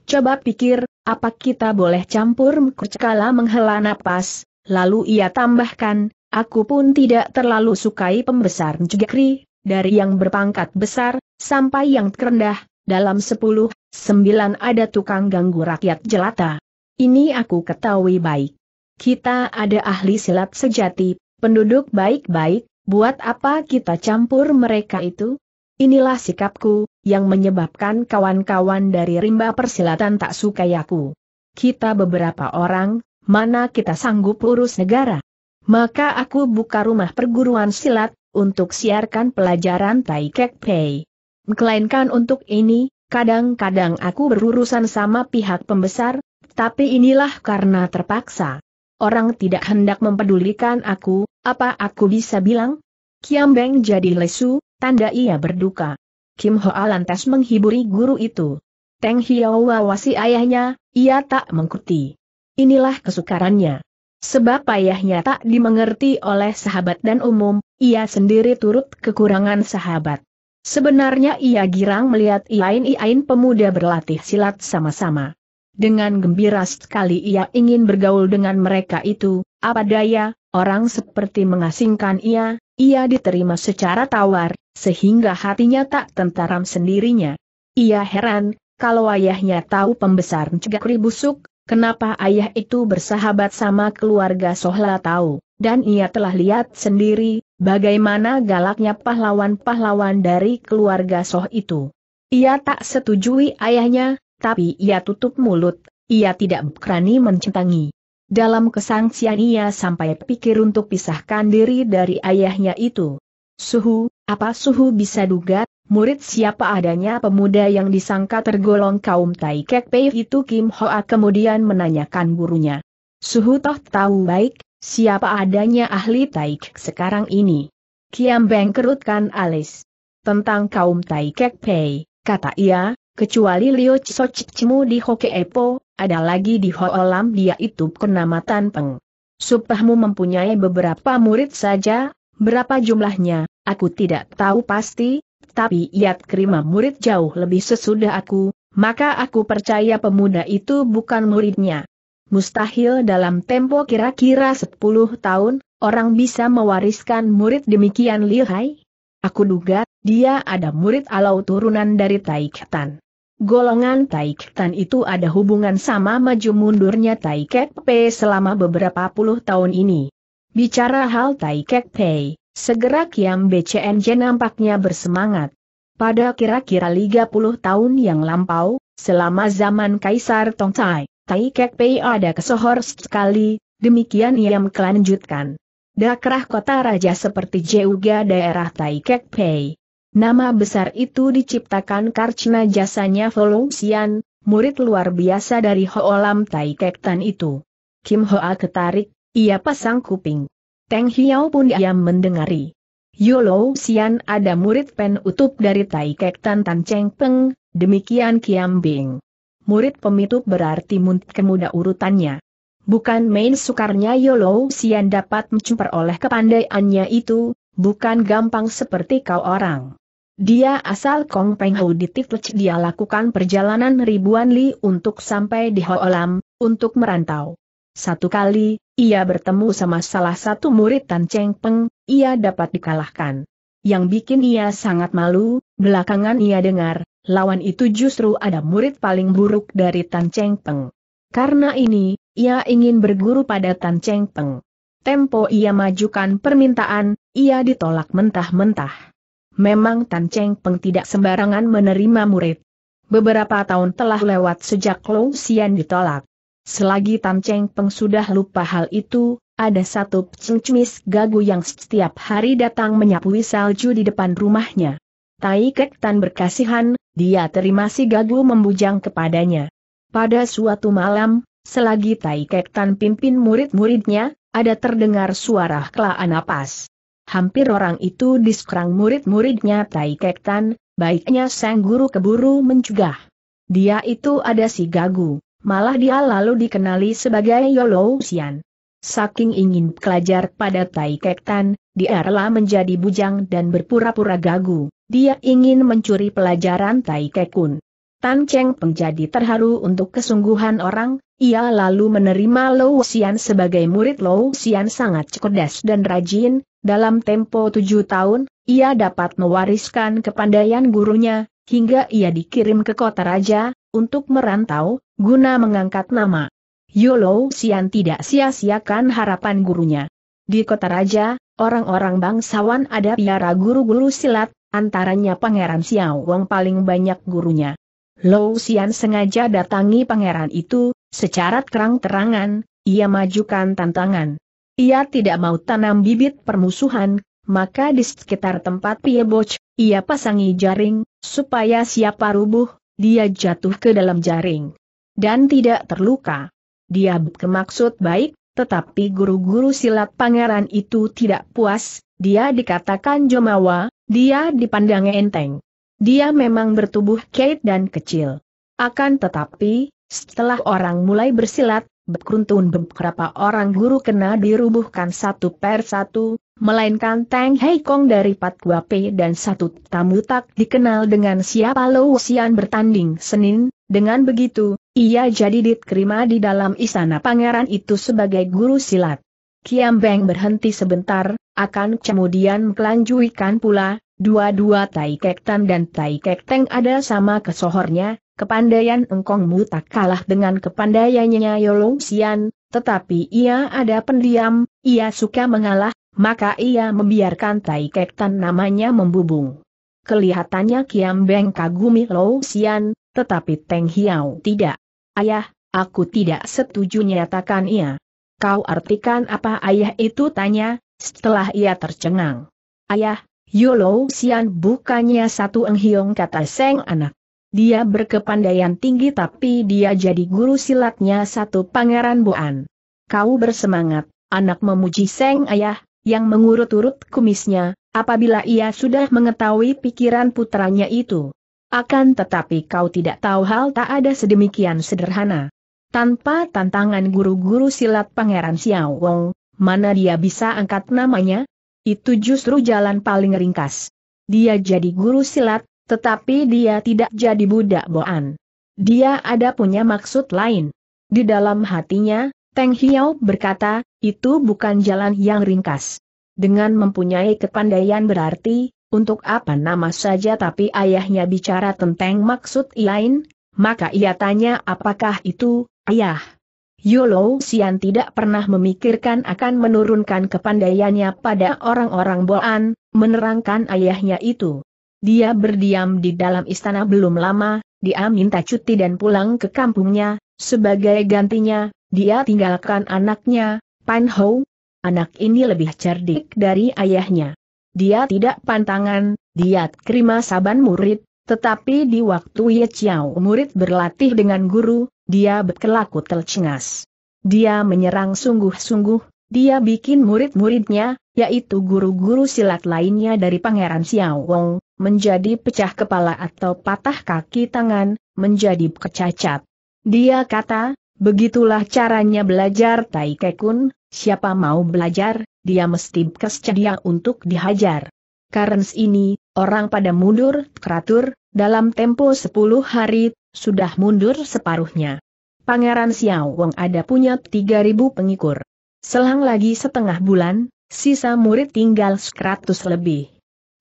Coba pikir, apa kita boleh campur Mkurcekala menghela napas, lalu ia tambahkan, aku pun tidak terlalu sukai pembesar kri, dari yang berpangkat besar, sampai yang terendah, dalam sepuluh, sembilan ada tukang ganggu rakyat jelata. Ini aku ketahui baik. Kita ada ahli silat sejati, penduduk baik-baik, buat apa kita campur mereka itu? Inilah sikapku, yang menyebabkan kawan-kawan dari rimba persilatan tak suka aku. Kita beberapa orang, mana kita sanggup urus negara? Maka aku buka rumah perguruan silat, untuk siarkan pelajaran Tai Kek Pei. Melainkan untuk ini, kadang-kadang aku berurusan sama pihak pembesar, tapi inilah karena terpaksa. Orang tidak hendak mempedulikan aku, apa aku bisa bilang? Kiambeng jadi lesu, tanda ia berduka. Kim Hoa lantas menghiburi guru itu. Teng Hiao wawasi ayahnya, ia tak mengerti. Inilah kesukarannya. Sebab ayahnya tak dimengerti oleh sahabat dan umum, ia sendiri turut kekurangan sahabat. Sebenarnya ia girang melihat iain-iain pemuda berlatih silat sama-sama. Dengan gembira sekali ia ingin bergaul dengan mereka itu, apa daya, orang seperti mengasingkan ia, ia diterima secara tawar, sehingga hatinya tak tentaram sendirinya. Ia heran, kalau ayahnya tahu pembesar Cegakri busuk, kenapa ayah itu bersahabat sama keluarga Sohla tahu, dan ia telah lihat sendiri, bagaimana galaknya pahlawan-pahlawan dari keluarga Soh itu. Ia tak setujui ayahnya, tapi ia tutup mulut, ia tidak berani mencintangi. Dalam kesangsian ia sampai pikir untuk pisahkan diri dari ayahnya itu. Suhu, apa suhu bisa duga, murid siapa adanya pemuda yang disangka tergolong kaum Tai Kek Pei itu Kim Hoa kemudian menanyakan gurunya. Suhu toh tahu baik, siapa adanya ahli Tai Kek sekarang ini. Kiam Beng kerutkan alis. Tentang kaum Tai Kek Pei, kata ia, kecuali Liu Chiso Cimu di Hoke Epo, ada lagi di Hoolam dia itu kenamatan Peng. Supahmu mempunyai beberapa murid saja, berapa jumlahnya, Aku tidak tahu pasti, tapi Yat Krima murid jauh lebih sesudah aku, maka aku percaya pemuda itu bukan muridnya. Mustahil dalam tempo kira-kira 10 tahun, orang bisa mewariskan murid demikian lihai? Aku duga, dia ada murid alau turunan dari Taiketan. Golongan Taiketan itu ada hubungan sama maju mundurnya Taiket P selama beberapa puluh tahun ini. Bicara hal Taiket P, Segera Kiam BCNJ nampaknya bersemangat. Pada kira-kira 30 tahun yang lampau, selama zaman Kaisar Tongcai, Tai Kek Pei ada kesohor sekali, demikian ia melanjutkan. Dakrah kota raja seperti juga daerah Tai Kek Pei. Nama besar itu diciptakan karena jasanya Volungsian, murid luar biasa dari Hoolam Tai Kek Tan itu. Kim Hoa ketarik, ia pasang kuping. Teng hiau pun ia mendengari. Yolo Sian ada murid pen utup dari Tai Kek Tan Tan Cheng Peng, demikian Kiam Bing. Murid pemitup berarti munt kemuda urutannya. Bukan main sukarnya Yolo Sian dapat memperoleh kepandaiannya itu, bukan gampang seperti kau orang. Dia asal Kong Peng Ho di Tiflech dia lakukan perjalanan ribuan li untuk sampai di Alam untuk merantau. Satu kali, ia bertemu sama salah satu murid Tan Cheng Peng, ia dapat dikalahkan. Yang bikin ia sangat malu, belakangan ia dengar, lawan itu justru ada murid paling buruk dari Tan Cheng Peng. Karena ini, ia ingin berguru pada Tan Cheng Peng. Tempo ia majukan permintaan, ia ditolak mentah-mentah. Memang Tan Cheng Peng tidak sembarangan menerima murid. Beberapa tahun telah lewat sejak Lou Xian ditolak. Selagi Tam Cheng Peng sudah lupa hal itu, ada satu pcingcumis gagu yang setiap hari datang menyapu salju di depan rumahnya. Tai Kek Tan berkasihan, dia terima si gagu membujang kepadanya. Pada suatu malam, selagi Tai Kek Tan pimpin murid-muridnya, ada terdengar suara kelaan napas. Hampir orang itu diskrang murid-muridnya Tai Kek Tan, baiknya sang guru keburu mencegah. Dia itu ada si gagu malah dia lalu dikenali sebagai Yolo Xian. Saking ingin belajar pada Tai Kektan, dia rela menjadi bujang dan berpura-pura gagu, dia ingin mencuri pelajaran Tai Kekun. Tan Cheng menjadi terharu untuk kesungguhan orang, ia lalu menerima Lou Xian sebagai murid Lou Xian sangat cerdas dan rajin, dalam tempo tujuh tahun, ia dapat mewariskan kepandaian gurunya, hingga ia dikirim ke kota raja, untuk merantau, Guna mengangkat nama. Yolo sian tidak sia-siakan harapan gurunya. Di kota raja, orang-orang bangsawan ada piara guru-guru silat, antaranya Pangeran Xiao Wong paling banyak gurunya. lo sian sengaja datangi pangeran itu, secara terang-terangan, ia majukan tantangan. Ia tidak mau tanam bibit permusuhan, maka di sekitar tempat Pieboc, ia pasangi jaring, supaya siapa rubuh, dia jatuh ke dalam jaring dan tidak terluka. Dia bermaksud baik, tetapi guru-guru silat pangeran itu tidak puas, dia dikatakan Jomawa, dia dipandang enteng. Dia memang bertubuh kait dan kecil. Akan tetapi, setelah orang mulai bersilat, Bekruntun beberapa orang guru kena dirubuhkan satu per satu, melainkan Tang Hei Kong dari Pat Guape dan satu tamu tak dikenal dengan siapa Lo Xian bertanding Senin, dengan begitu, ia jadi diterima di dalam istana pangeran itu sebagai guru silat. Kiam Beng berhenti sebentar, akan kemudian melanjutkan pula, dua-dua Tai Kek Tan dan Tai Kek Teng ada sama kesohornya, kepandaian engkongmu tak kalah dengan kepandaiannya Yolong Sian, tetapi ia ada pendiam, ia suka mengalah, maka ia membiarkan Tai Kek Tan namanya membubung. Kelihatannya Kiam Beng kagumi Lou Sian, tetapi Teng Hiao tidak. Ayah, aku tidak setuju nyatakan ia. Kau artikan apa ayah itu tanya, setelah ia tercengang. Ayah, Yolo Sian bukannya satu enghiong kata Seng anak. Dia berkepandaian tinggi tapi dia jadi guru silatnya satu pangeran buan. Kau bersemangat, anak memuji Seng ayah, yang mengurut-urut kumisnya, apabila ia sudah mengetahui pikiran putranya itu. Akan tetapi kau tidak tahu hal tak ada sedemikian sederhana. Tanpa tantangan guru-guru silat Pangeran Xiao Wong, mana dia bisa angkat namanya? Itu justru jalan paling ringkas. Dia jadi guru silat, tetapi dia tidak jadi budak boan. Dia ada punya maksud lain. Di dalam hatinya, Teng Hiao berkata, itu bukan jalan yang ringkas. Dengan mempunyai kepandaian berarti, untuk apa nama saja tapi ayahnya bicara tentang maksud lain, maka ia tanya apakah itu, ayah. Yolo Sian tidak pernah memikirkan akan menurunkan kepandaiannya pada orang-orang Boan, menerangkan ayahnya itu. Dia berdiam di dalam istana belum lama, dia minta cuti dan pulang ke kampungnya, sebagai gantinya, dia tinggalkan anaknya, Pan Hou. Anak ini lebih cerdik dari ayahnya. Dia tidak pantangan, dia terima saban murid, tetapi di waktu Ye Chiao murid berlatih dengan guru, dia berkelaku telcengas. Dia menyerang sungguh-sungguh, dia bikin murid-muridnya, yaitu guru-guru silat lainnya dari Pangeran Xiao Wong, menjadi pecah kepala atau patah kaki tangan, menjadi kecacat. Dia kata, Begitulah caranya belajar Tai Kekun, siapa mau belajar, dia mesti kesedia untuk dihajar. Karena ini, orang pada mundur, keratur, dalam tempo 10 hari, sudah mundur separuhnya. Pangeran Xiao Wang ada punya 3.000 pengikut. Selang lagi setengah bulan, sisa murid tinggal 100 lebih.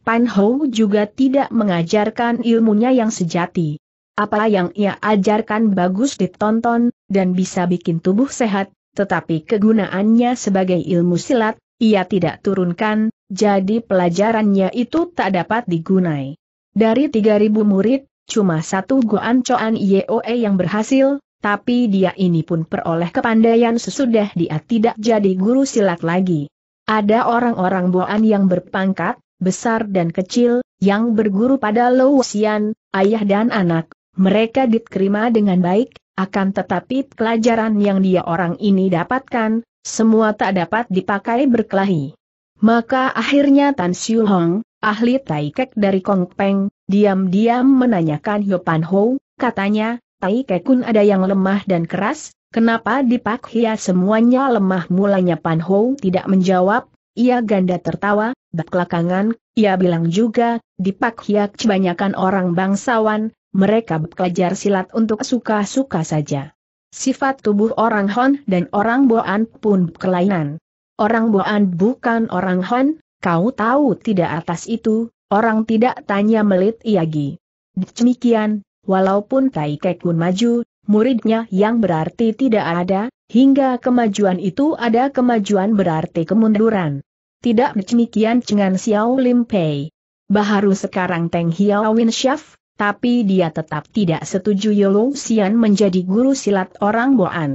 Pan Hou juga tidak mengajarkan ilmunya yang sejati. Apa yang ia ajarkan bagus ditonton, dan bisa bikin tubuh sehat, tetapi kegunaannya sebagai ilmu silat, ia tidak turunkan, jadi pelajarannya itu tak dapat digunai. Dari 3.000 murid, cuma satu Goan coan Yeoe yang berhasil, tapi dia ini pun peroleh kepandaian sesudah dia tidak jadi guru silat lagi. Ada orang-orang Boan yang berpangkat, besar dan kecil, yang berguru pada Lou Xian, ayah dan anak, mereka diterima dengan baik, akan tetapi pelajaran yang dia orang ini dapatkan, semua tak dapat dipakai berkelahi. Maka akhirnya Tan Siu Hong, ahli Taikek dari Kong Peng, diam-diam menanyakan Pan Ho, katanya, Taikek kun ada yang lemah dan keras, kenapa dipak hia semuanya lemah mulanya Pan Ho tidak menjawab, ia ganda tertawa, berkelakangan, ia bilang juga, dipak hia kebanyakan orang bangsawan, mereka belajar silat untuk suka-suka saja. Sifat tubuh orang Hon dan orang Boan pun kelainan. Orang Boan bukan orang Hon, kau tahu tidak atas itu, orang tidak tanya melit Iagi. Demikian, walaupun Tai Kekun maju, muridnya yang berarti tidak ada, hingga kemajuan itu ada kemajuan berarti kemunduran. Tidak demikian dengan Xiao Lim Pei. Baharu sekarang Teng Hiao Win Syaf, tapi dia tetap tidak setuju Yolong Xian menjadi guru silat orang Boan.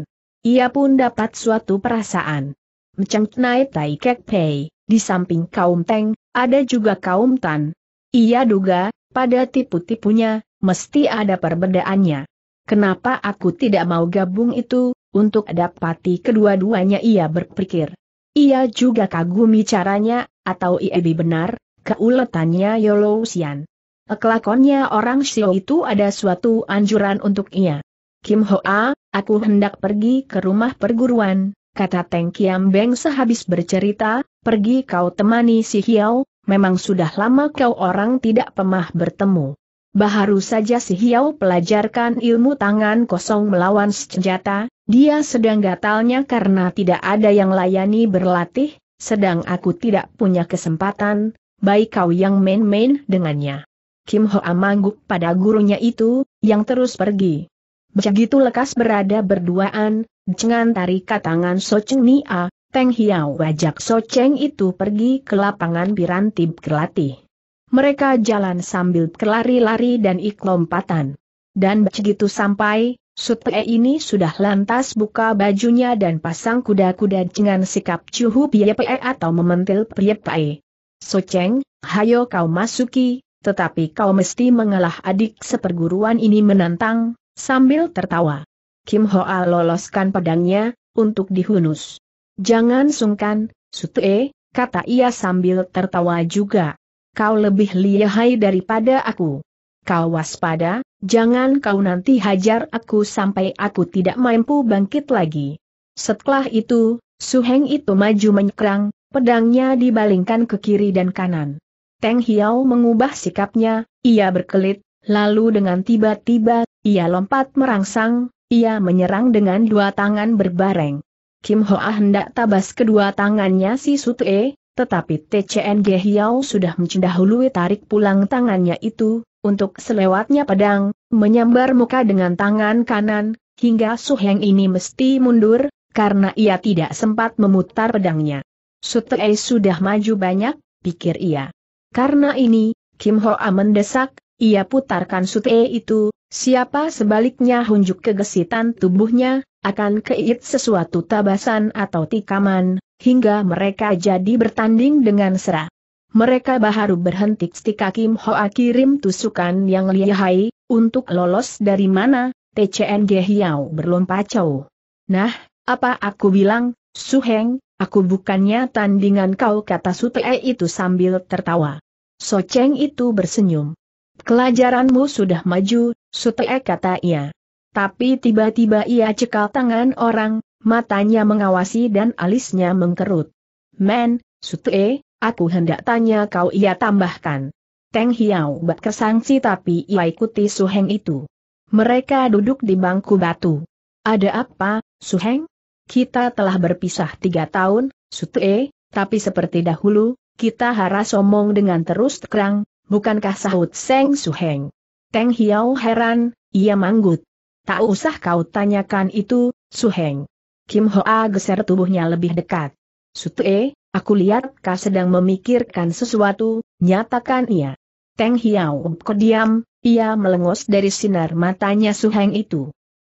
Ia pun dapat suatu perasaan. Mceng Tnai Tai Kek Pei, di samping kaum Teng, ada juga kaum Tan. Ia duga, pada tipu-tipunya, mesti ada perbedaannya. Kenapa aku tidak mau gabung itu, untuk dapati kedua-duanya ia berpikir. Ia juga kagumi caranya, atau ia benar, keuletannya Sian. Kelakonnya orang Xiao itu ada suatu anjuran untuk ia. Kim Hoa, aku hendak pergi ke rumah perguruan, kata Teng Kiam Beng sehabis bercerita, pergi kau temani si Hiao, memang sudah lama kau orang tidak pemah bertemu. Baharu saja si Hiao pelajarkan ilmu tangan kosong melawan senjata, dia sedang gatalnya karena tidak ada yang layani berlatih, sedang aku tidak punya kesempatan, baik kau yang main-main dengannya. Kim Hoa mangguk pada gurunya itu, yang terus pergi. Begitu lekas berada berduaan, dengan tarikat tangan So Cheng Nia, Teng Hiao wajak So Cheng itu pergi ke lapangan piranti berlatih. Mereka jalan sambil berlari-lari dan iklompatan. Dan begitu sampai, Sute ini sudah lantas buka bajunya dan pasang kuda-kuda dengan sikap cuhu pie atau mementil pie So Cheng, hayo kau masuki, tetapi kau mesti mengalah adik seperguruan ini menantang, sambil tertawa. Kim Hoa loloskan pedangnya, untuk dihunus. Jangan sungkan, Sutue, kata ia sambil tertawa juga. Kau lebih lihai daripada aku. Kau waspada, jangan kau nanti hajar aku sampai aku tidak mampu bangkit lagi. Setelah itu, Suheng itu maju menyekrang, pedangnya dibalingkan ke kiri dan kanan. Teng Hiau mengubah sikapnya, ia berkelit, lalu dengan tiba-tiba, ia lompat merangsang, ia menyerang dengan dua tangan berbareng. Kim Hoa hendak tabas kedua tangannya si Sute, tetapi Tcng Hiau sudah mencendahului tarik pulang tangannya itu, untuk selewatnya pedang, menyambar muka dengan tangan kanan, hingga Su ini mesti mundur, karena ia tidak sempat memutar pedangnya. Sutei sudah maju banyak, pikir ia. Karena ini, Kim Hoa mendesak, ia putarkan sute itu, siapa sebaliknya hunjuk kegesitan tubuhnya, akan keit sesuatu tabasan atau tikaman, hingga mereka jadi bertanding dengan serah. Mereka baru berhenti ketika Kim Hoa kirim tusukan yang lihai, untuk lolos dari mana, TCNG Hiau berlompat jauh. Nah, apa aku bilang, Su Heng? Aku bukannya tandingan kau kata Sutee itu sambil tertawa. So itu bersenyum. Kelajaranmu sudah maju, Sutee kata ia. Tapi tiba-tiba ia cekal tangan orang, matanya mengawasi dan alisnya mengkerut. Men, Sutee, aku hendak tanya kau ia tambahkan. Teng Hiau berkesan kesangsi tapi ia ikuti Suheng itu. Mereka duduk di bangku batu. Ada apa, Suheng? Kita telah berpisah tiga tahun, Sute, tapi seperti dahulu, kita harus omong dengan terus terang, bukankah sahut Seng Suheng? Teng Hiau heran, ia manggut. Tak usah kau tanyakan itu, Suheng. Kim Hoa geser tubuhnya lebih dekat. Sute, aku lihat kau sedang memikirkan sesuatu, nyatakan ia. Teng Hiao kodiam, ia melengos dari sinar matanya Suheng itu.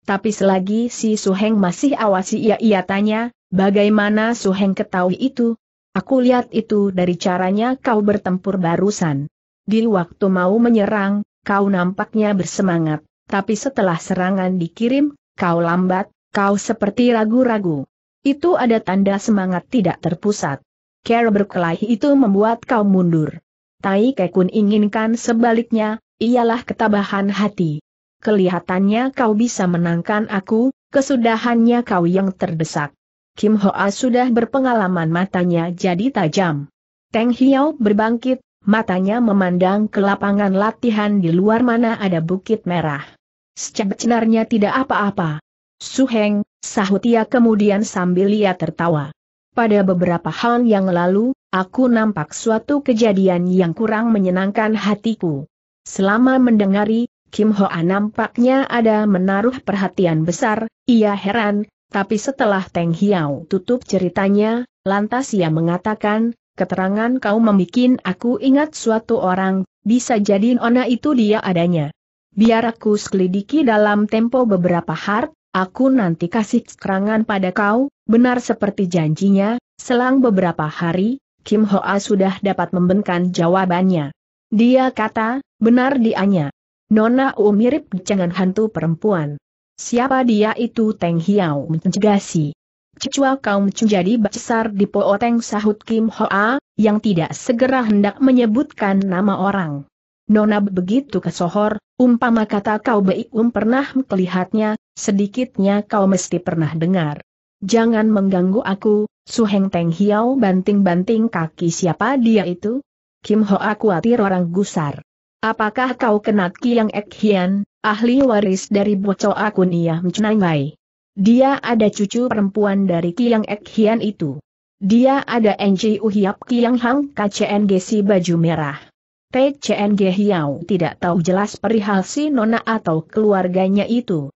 Tapi selagi si Suheng masih awasi ia-ia tanya, bagaimana Suheng ketahui itu? Aku lihat itu dari caranya kau bertempur barusan. Di waktu mau menyerang, kau nampaknya bersemangat, tapi setelah serangan dikirim, kau lambat, kau seperti ragu-ragu. Itu ada tanda semangat tidak terpusat. Care berkelahi itu membuat kau mundur. Tai Kekun inginkan sebaliknya, ialah ketabahan hati. Kelihatannya kau bisa menangkan aku, kesudahannya kau yang terdesak. Kim Hoa sudah berpengalaman matanya jadi tajam. Teng Hiao berbangkit, matanya memandang ke lapangan latihan di luar mana ada bukit merah. Secenarnya tidak apa-apa. Suheng, sahut ia kemudian sambil ia tertawa. Pada beberapa hal yang lalu, aku nampak suatu kejadian yang kurang menyenangkan hatiku. Selama mendengari, Kim Hoa nampaknya ada menaruh perhatian besar, ia heran, tapi setelah Teng Hiao tutup ceritanya, lantas ia mengatakan, keterangan kau membuat aku ingat suatu orang, bisa jadi Nona itu dia adanya. Biar aku selidiki dalam tempo beberapa hari, aku nanti kasih keterangan pada kau, benar seperti janjinya, selang beberapa hari, Kim Hoa sudah dapat membenkan jawabannya. Dia kata, benar dianya. Nona U mirip jangan hantu perempuan. Siapa dia itu Teng Hiao mencegasi. Cecua kaum menjadi besar di Pooteng sahut Kim Hoa, yang tidak segera hendak menyebutkan nama orang. Nona begitu kesohor, umpama kata kau baik um pernah melihatnya, sedikitnya kau mesti pernah dengar. Jangan mengganggu aku, Suheng Teng Hiau banting-banting kaki siapa dia itu? Kim Hoa khawatir orang gusar. Apakah kau kenat Kiang Ek Hian, ahli waris dari Boco Ia Mcnangai? Dia ada cucu perempuan dari Kiang Ek Hian itu. Dia ada NG Uhiap Kiang Hang KCNG si baju merah. TCNG Hiau tidak tahu jelas perihal si Nona atau keluarganya itu.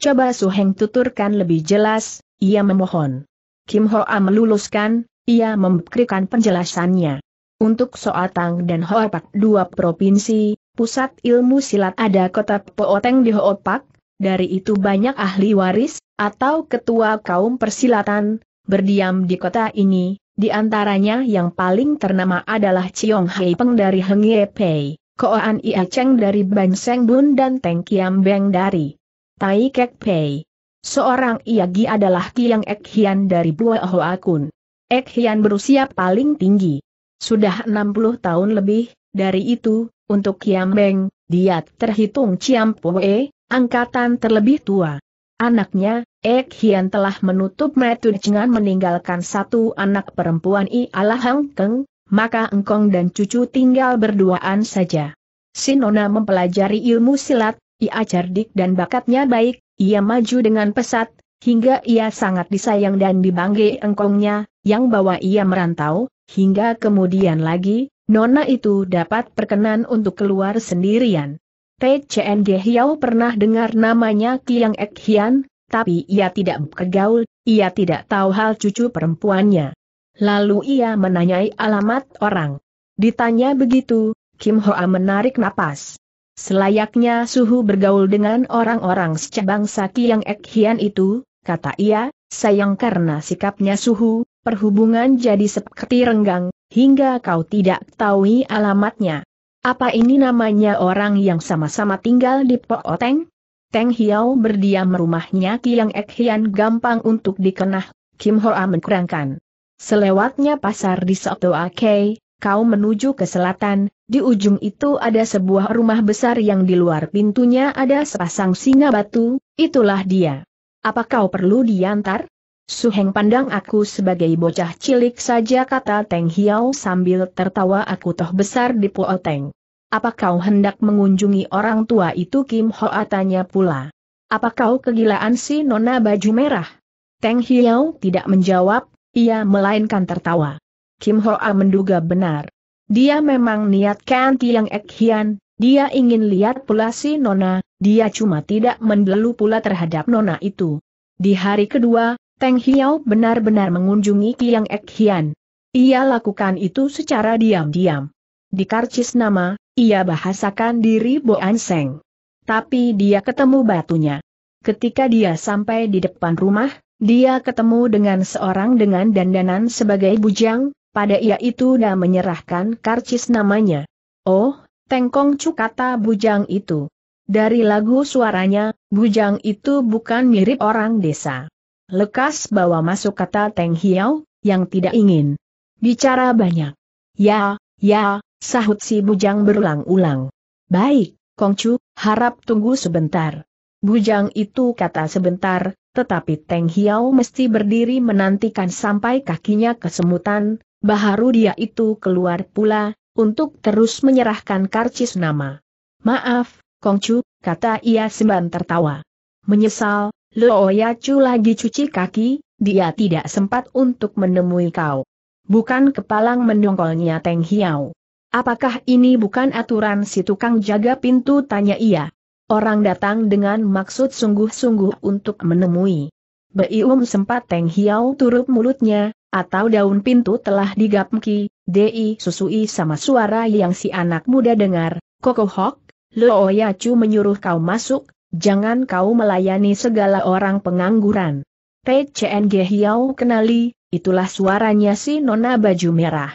Coba Suheng tuturkan lebih jelas, ia memohon. Kim Hoa meluluskan, ia memberikan penjelasannya. Untuk Soatang dan Hoopak dua provinsi, pusat ilmu silat ada kota Pooteng di Hoopak, dari itu banyak ahli waris, atau ketua kaum persilatan, berdiam di kota ini, di antaranya yang paling ternama adalah Chiong Hai Peng dari Heng Pei, Koan Ia Cheng dari Ban Seng Bun dan Teng Kiam Beng dari Tai Kek Pei. Seorang Iagi adalah Kiang Ek Hian dari Buah Hoa Kun. Ek Hian berusia paling tinggi sudah 60 tahun lebih, dari itu, untuk Kiam Beng, dia terhitung Ciam Poe, angkatan terlebih tua. Anaknya, Ek Hian telah menutup metu dengan meninggalkan satu anak perempuan I ala Hang Keng, maka engkong dan cucu tinggal berduaan saja. Sinona mempelajari ilmu silat, ia cerdik dan bakatnya baik, ia maju dengan pesat, Hingga ia sangat disayang dan dibanggai engkongnya, yang bawa ia merantau, hingga kemudian lagi, Nona itu dapat perkenan untuk keluar sendirian. tcng Hiau pernah dengar namanya Kiang Ek Hian, tapi ia tidak bergaul, ia tidak tahu hal cucu perempuannya. Lalu ia menanyai alamat orang. Ditanya begitu, Kim Hoa menarik napas. Selayaknya suhu bergaul dengan orang-orang saki yang Ek Hian itu, kata ia, sayang karena sikapnya suhu, perhubungan jadi seperti renggang, hingga kau tidak tahu alamatnya. Apa ini namanya orang yang sama-sama tinggal di Pooteng? Teng Hiao berdiam rumahnya Kiang Ek Hian gampang untuk dikenah, Kim Hoa mengkerangkan. Selewatnya pasar di Soto Ake, kau menuju ke selatan, di ujung itu ada sebuah rumah besar yang di luar pintunya ada sepasang singa batu, itulah dia. Apa kau perlu diantar? Suheng pandang aku sebagai bocah cilik saja kata Teng Hiao sambil tertawa aku toh besar di Puo Teng. Apa kau hendak mengunjungi orang tua itu Kim Hoa tanya pula. Apa kau kegilaan si nona baju merah? Teng Hiao tidak menjawab, ia melainkan tertawa. Kim Hoa menduga benar. Dia memang niat kanti yang ekhian. Dia ingin lihat pula si Nona, dia cuma tidak mendelu pula terhadap Nona itu. Di hari kedua, Teng Hiao benar-benar mengunjungi Kiang Ek Hian. Ia lakukan itu secara diam-diam. Di karcis nama, ia bahasakan diri Bo An Seng. Tapi dia ketemu batunya. Ketika dia sampai di depan rumah, dia ketemu dengan seorang dengan dandanan sebagai bujang, pada ia itu dah menyerahkan karcis namanya. Oh, Tengkong Cukata Bujang itu. Dari lagu suaranya, bujang itu bukan mirip orang desa. Lekas bawa masuk kata Teng Hiao, yang tidak ingin. Bicara banyak. Ya, ya, sahut si bujang berulang-ulang. Baik, Kongcu, harap tunggu sebentar. Bujang itu kata sebentar, tetapi Teng Hiao mesti berdiri menantikan sampai kakinya kesemutan, baharu dia itu keluar pula, untuk terus menyerahkan karcis nama. Maaf, Kongcu, kata ia semban tertawa. Menyesal, Lo Yacu lagi cuci kaki, dia tidak sempat untuk menemui kau. Bukan kepalang mendongkolnya Teng Hiao. Apakah ini bukan aturan si tukang jaga pintu tanya ia. Orang datang dengan maksud sungguh-sungguh untuk menemui. Beium sempat Teng Hiao turup mulutnya, atau daun pintu telah digapki, di susui sama suara yang si anak muda dengar, Koko Hok, Lo Yacu menyuruh kau masuk, jangan kau melayani segala orang pengangguran. PCNG Hiau kenali, itulah suaranya si nona baju merah.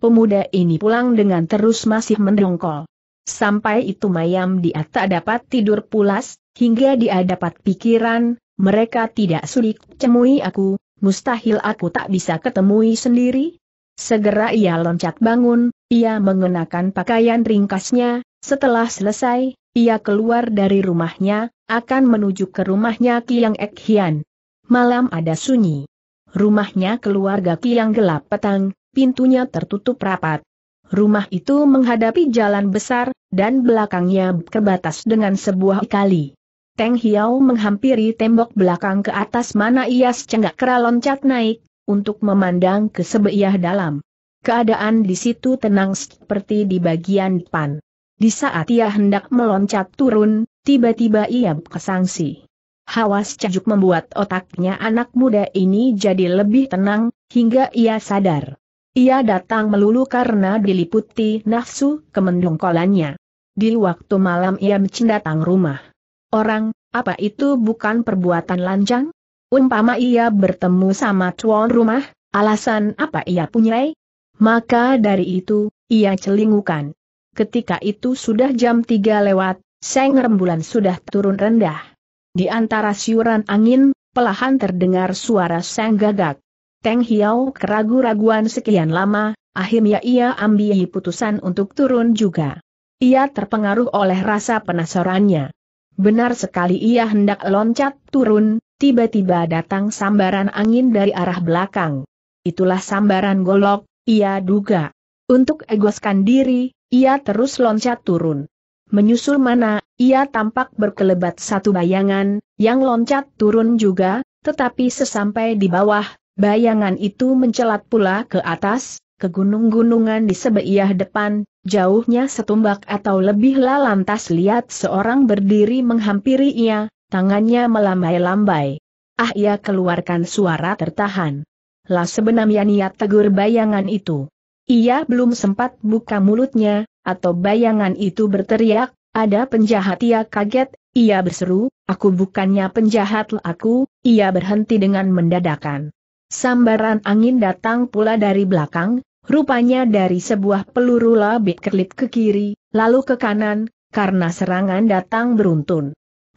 Pemuda ini pulang dengan terus masih mendongkol. Sampai itu mayam dia tak dapat tidur pulas, hingga dia dapat pikiran, mereka tidak sulit cemui aku, mustahil aku tak bisa ketemui sendiri, Segera ia loncat bangun, ia mengenakan pakaian ringkasnya, setelah selesai, ia keluar dari rumahnya, akan menuju ke rumahnya Kiang Ek Hian. Malam ada sunyi. Rumahnya keluarga Kiang gelap petang, pintunya tertutup rapat. Rumah itu menghadapi jalan besar, dan belakangnya berbatas dengan sebuah kali. Teng Hiao menghampiri tembok belakang ke atas mana ia secenggak kera loncat naik, untuk memandang ke sebeiah dalam. Keadaan di situ tenang seperti di bagian depan. Di saat ia hendak meloncat turun, tiba-tiba ia kesangsi. Hawas cajuk membuat otaknya anak muda ini jadi lebih tenang, hingga ia sadar. Ia datang melulu karena diliputi nafsu kemendungkolannya. Di waktu malam ia mencintai rumah. Orang, apa itu bukan perbuatan lancang? Umpama ia bertemu sama tuan rumah, alasan apa ia punyai? Maka dari itu, ia celingukan. Ketika itu sudah jam tiga lewat, seng rembulan sudah turun rendah. Di antara siuran angin, pelahan terdengar suara seng gagak. Teng Hiao keragu-raguan sekian lama, akhirnya ia ambil putusan untuk turun juga. Ia terpengaruh oleh rasa penasarannya. Benar sekali ia hendak loncat turun, tiba-tiba datang sambaran angin dari arah belakang. Itulah sambaran golok, ia duga. Untuk egoskan diri, ia terus loncat turun. Menyusul mana, ia tampak berkelebat satu bayangan, yang loncat turun juga, tetapi sesampai di bawah, bayangan itu mencelat pula ke atas, ke gunung-gunungan di sebelah depan, jauhnya setumbak atau lebih lantas lihat seorang berdiri menghampiri ia, Tangannya melambai-lambai. Ah ia keluarkan suara tertahan. Lah sebenarnya niat tegur bayangan itu. Ia belum sempat buka mulutnya, atau bayangan itu berteriak, ada penjahat ia kaget, ia berseru, aku bukannya penjahat aku, ia berhenti dengan mendadakan. Sambaran angin datang pula dari belakang, rupanya dari sebuah peluru labik kelip ke kiri, lalu ke kanan, karena serangan datang beruntun.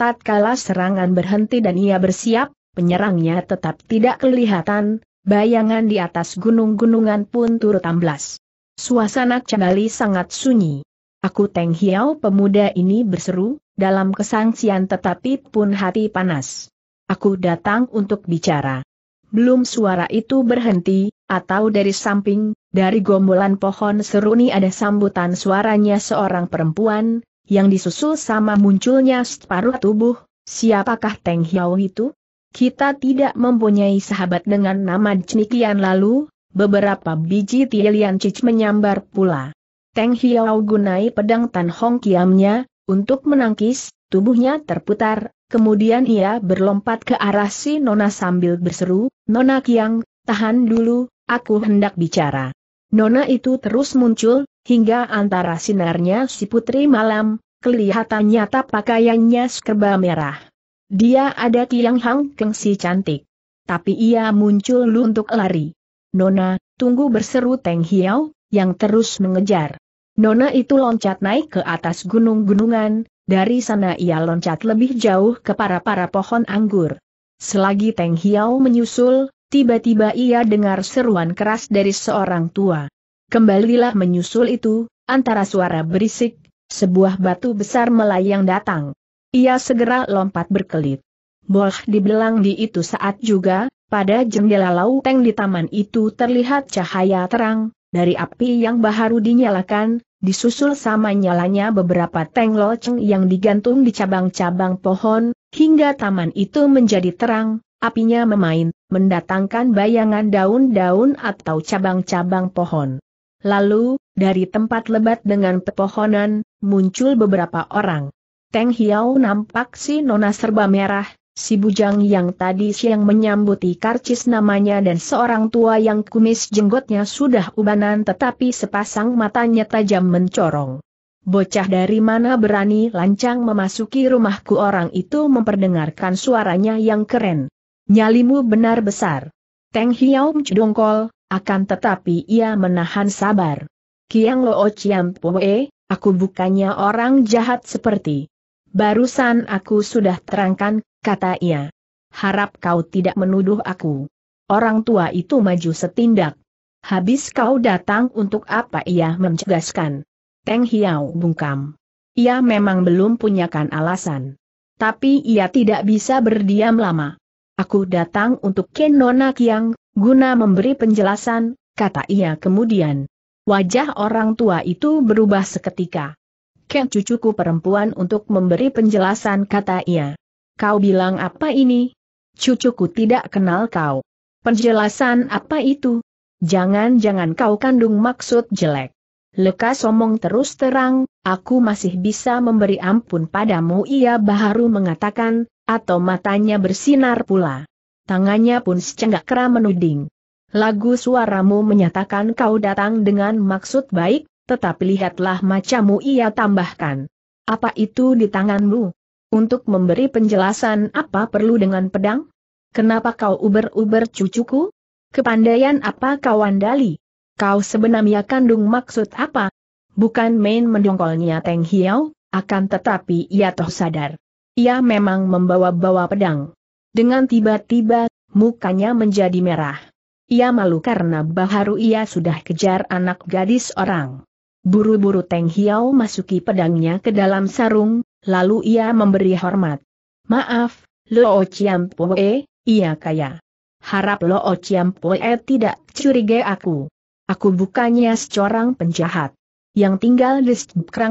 Tatkala serangan berhenti dan ia bersiap, penyerangnya tetap tidak kelihatan, bayangan di atas gunung-gunungan pun turut amblas. Suasana kembali sangat sunyi. Aku Teng Hiao pemuda ini berseru, dalam kesangsian tetapi pun hati panas. Aku datang untuk bicara. Belum suara itu berhenti, atau dari samping, dari gombolan pohon seruni ada sambutan suaranya seorang perempuan, yang disusul sama munculnya separuh tubuh, siapakah Teng Hiao itu? Kita tidak mempunyai sahabat dengan nama Cenikian lalu, beberapa biji Tielian Cic menyambar pula. Teng Hiao gunai pedang Tan Hong Kiamnya, untuk menangkis, tubuhnya terputar, kemudian ia berlompat ke arah si Nona sambil berseru, Nona Kiang, tahan dulu, aku hendak bicara. Nona itu terus muncul, hingga antara sinarnya si putri malam, kelihatannya nyata pakaiannya serba merah. Dia ada tiang hang keng si cantik. Tapi ia muncul untuk lari. Nona, tunggu berseru Teng Hiau, yang terus mengejar. Nona itu loncat naik ke atas gunung-gunungan, dari sana ia loncat lebih jauh ke para-para pohon anggur. Selagi Teng Hiau menyusul, tiba-tiba ia dengar seruan keras dari seorang tua. Kembalilah menyusul itu, antara suara berisik, sebuah batu besar melayang datang. Ia segera lompat berkelit. Bolh dibelang di itu saat juga, pada jendela lauteng di taman itu terlihat cahaya terang, dari api yang baru dinyalakan, disusul sama nyalanya beberapa teng loceng yang digantung di cabang-cabang pohon, hingga taman itu menjadi terang, apinya memain, mendatangkan bayangan daun-daun atau cabang-cabang pohon. Lalu, dari tempat lebat dengan pepohonan, muncul beberapa orang. Teng Hiao nampak si nona serba merah, si bujang yang tadi siang menyambuti karcis namanya dan seorang tua yang kumis jenggotnya sudah ubanan tetapi sepasang matanya tajam mencorong. Bocah dari mana berani lancang memasuki rumahku orang itu memperdengarkan suaranya yang keren. Nyalimu benar besar. Teng Hiao kol. Akan tetapi ia menahan sabar. Kiang Loo Chiam Poe, aku bukannya orang jahat seperti. Barusan aku sudah terangkan, kata ia. Harap kau tidak menuduh aku. Orang tua itu maju setindak. Habis kau datang untuk apa ia mencegaskan. Teng Hiao bungkam. Ia memang belum punyakan alasan. Tapi ia tidak bisa berdiam lama. Aku datang untuk Kenona Kiang, Guna memberi penjelasan, kata ia kemudian. Wajah orang tua itu berubah seketika. Kek cucuku perempuan untuk memberi penjelasan kata ia. Kau bilang apa ini? Cucuku tidak kenal kau. Penjelasan apa itu? Jangan-jangan kau kandung maksud jelek. Lekas omong terus terang, aku masih bisa memberi ampun padamu ia baharu mengatakan, atau matanya bersinar pula tangannya pun secenggak kera menuding. Lagu suaramu menyatakan kau datang dengan maksud baik, tetapi lihatlah macamu ia tambahkan. Apa itu di tanganmu? Untuk memberi penjelasan apa perlu dengan pedang? Kenapa kau uber-uber cucuku? Kepandaian apa kau andali? Kau sebenarnya kandung maksud apa? Bukan main mendongkolnya Teng Hiao, akan tetapi ia toh sadar. Ia memang membawa-bawa pedang. Dengan tiba-tiba, mukanya menjadi merah. Ia malu karena baharu ia sudah kejar anak gadis orang. Buru-buru Teng Hiau masuki pedangnya ke dalam sarung, lalu ia memberi hormat. Maaf, Lo Chiam Poe, ia kaya. Harap Lo Chiam Poe tidak curiga aku. Aku bukannya seorang penjahat. Yang tinggal di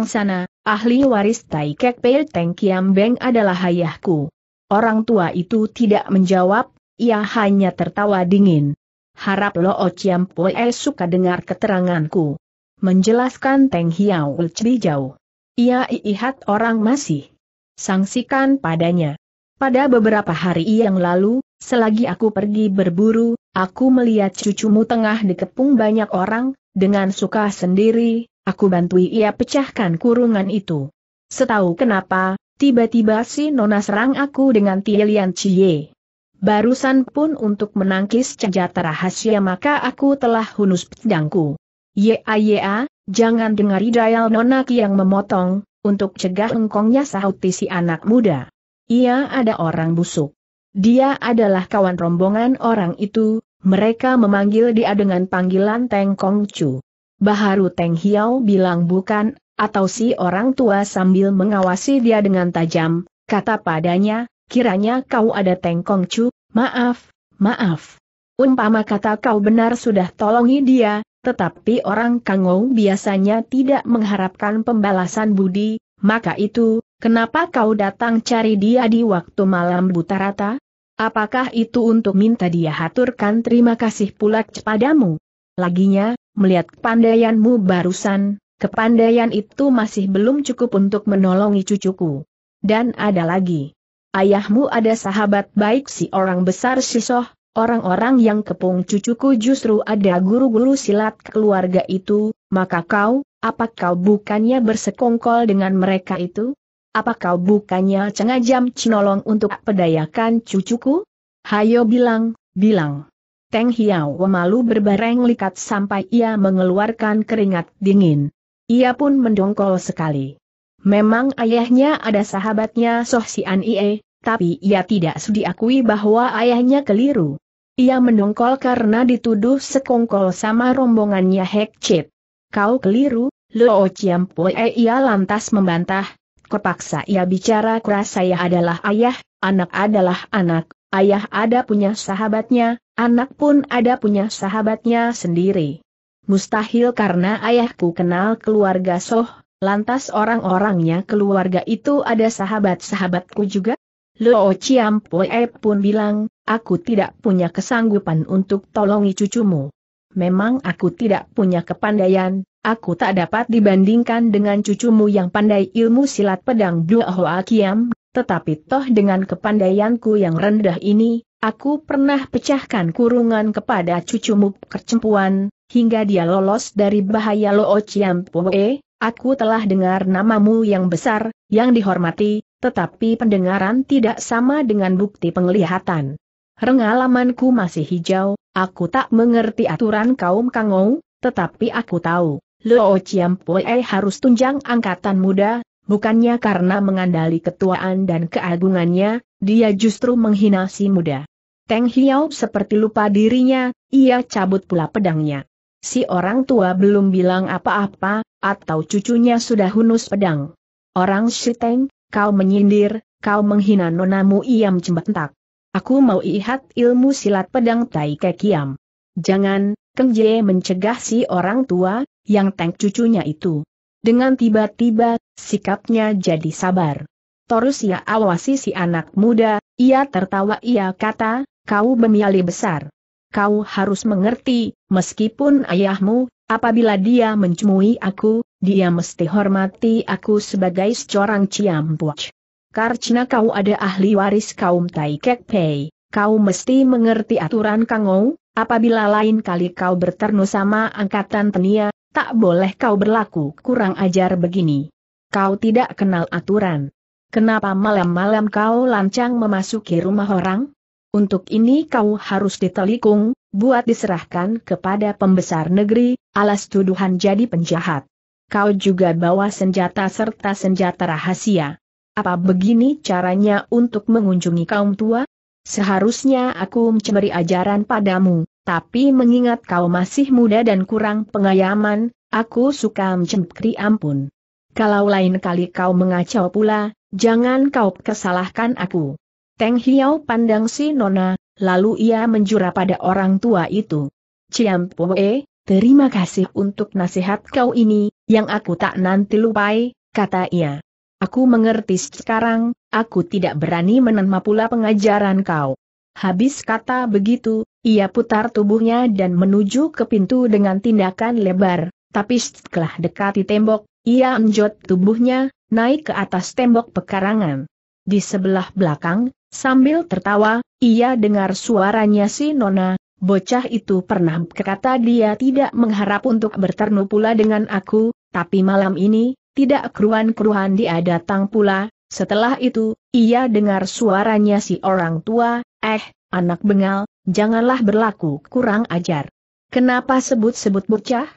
sana, ahli waris Tai Kek Pei Teng Kiam Beng adalah ayahku. Orang tua itu tidak menjawab, ia hanya tertawa dingin. Harap Lo Chiam Poe suka dengar keteranganku. Menjelaskan Teng Hiao Ulchbi jauh. Ia iihat orang masih. Sangsikan padanya. Pada beberapa hari yang lalu, selagi aku pergi berburu, aku melihat cucumu tengah dikepung banyak orang, dengan suka sendiri, aku bantui ia pecahkan kurungan itu. Setahu kenapa, Tiba-tiba si Nona serang aku dengan Tielian Cie. Barusan pun untuk menangkis senjata rahasia maka aku telah hunus pedangku. Ya ya, jangan dengar dayal Nona ki yang memotong, untuk cegah engkongnya sahuti si anak muda. Ia ada orang busuk. Dia adalah kawan rombongan orang itu, mereka memanggil dia dengan panggilan Teng Kong Chu. Baharu Teng Hiao bilang bukan atau si orang tua sambil mengawasi dia dengan tajam, kata padanya, kiranya kau ada tengkong cu, maaf, maaf. Umpama kata kau benar sudah tolongi dia, tetapi orang kangou biasanya tidak mengharapkan pembalasan budi, maka itu, kenapa kau datang cari dia di waktu malam buta rata? Apakah itu untuk minta dia haturkan terima kasih pula kepadamu? Laginya, melihat kepandaianmu barusan, Kepandaian itu masih belum cukup untuk menolongi cucuku. Dan ada lagi. Ayahmu ada sahabat baik si orang besar Sisoh, orang-orang yang kepung cucuku justru ada guru-guru silat keluarga itu, maka kau, apa kau bukannya bersekongkol dengan mereka itu? Apa kau bukannya cengajam cinolong untuk pedayakan cucuku? Hayo bilang, bilang. Teng Hiao malu berbareng likat sampai ia mengeluarkan keringat dingin. Ia pun mendongkol sekali. Memang ayahnya ada sahabatnya Soh Sian Ie, tapi ia tidak sudi akui bahwa ayahnya keliru. Ia mendongkol karena dituduh sekongkol sama rombongannya Hek Chit. Kau keliru, Luo E ia lantas membantah. Kepaksa ia bicara keras saya adalah ayah, anak adalah anak, ayah ada punya sahabatnya, anak pun ada punya sahabatnya sendiri. Mustahil karena ayahku kenal keluarga Soh, lantas orang-orangnya keluarga itu ada sahabat-sahabatku juga? Luo Pue pun bilang, aku tidak punya kesanggupan untuk tolongi cucumu. Memang aku tidak punya kepandaian, aku tak dapat dibandingkan dengan cucumu yang pandai ilmu silat pedang Dua Hoa Kiam, tetapi toh dengan kepandaianku yang rendah ini, aku pernah pecahkan kurungan kepada cucumu kercempuan, hingga dia lolos dari bahaya Loo Chiam E. aku telah dengar namamu yang besar, yang dihormati, tetapi pendengaran tidak sama dengan bukti penglihatan. Rengalamanku masih hijau, aku tak mengerti aturan kaum kangou, tetapi aku tahu, Loo Chiam E harus tunjang angkatan muda, bukannya karena mengandali ketuaan dan keagungannya, dia justru menghina si muda. Teng Hiau seperti lupa dirinya, ia cabut pula pedangnya. Si orang tua belum bilang apa-apa, atau cucunya sudah hunus pedang. Orang Shiteng, kau menyindir, kau menghina nonamu iam cembentak. Aku mau lihat ilmu silat pedang Tai Kekiam. Jangan, Keng mencegah si orang tua, yang tank cucunya itu. Dengan tiba-tiba, sikapnya jadi sabar. Torus ia awasi si anak muda, ia tertawa ia kata, kau bemiali besar kau harus mengerti, meskipun ayahmu, apabila dia mencemui aku, dia mesti hormati aku sebagai seorang ciampuach. Karena kau ada ahli waris kaum Tai Kek Pei, kau mesti mengerti aturan kangou, apabila lain kali kau berternu sama angkatan tenia, tak boleh kau berlaku kurang ajar begini. Kau tidak kenal aturan. Kenapa malam-malam kau lancang memasuki rumah orang? Untuk ini kau harus ditelikung, buat diserahkan kepada pembesar negeri, alas tuduhan jadi penjahat. Kau juga bawa senjata serta senjata rahasia. Apa begini caranya untuk mengunjungi kaum tua? Seharusnya aku mencari ajaran padamu, tapi mengingat kau masih muda dan kurang pengayaman, aku suka mencemkri ampun. Kalau lain kali kau mengacau pula, jangan kau kesalahkan aku. Teng Hiao pandang si Nona, lalu ia menjura pada orang tua itu. Ciam Poe, terima kasih untuk nasihat kau ini, yang aku tak nanti lupai, kata ia. Aku mengerti sekarang, aku tidak berani menerima pula pengajaran kau. Habis kata begitu, ia putar tubuhnya dan menuju ke pintu dengan tindakan lebar, tapi setelah dekati tembok, ia menjot tubuhnya, naik ke atas tembok pekarangan. Di sebelah belakang, sambil tertawa, ia dengar suaranya si Nona, bocah itu pernah berkata dia tidak mengharap untuk berternu pula dengan aku, tapi malam ini, tidak keruan-keruan dia datang pula, setelah itu, ia dengar suaranya si orang tua, eh, anak bengal, janganlah berlaku kurang ajar. Kenapa sebut-sebut bocah?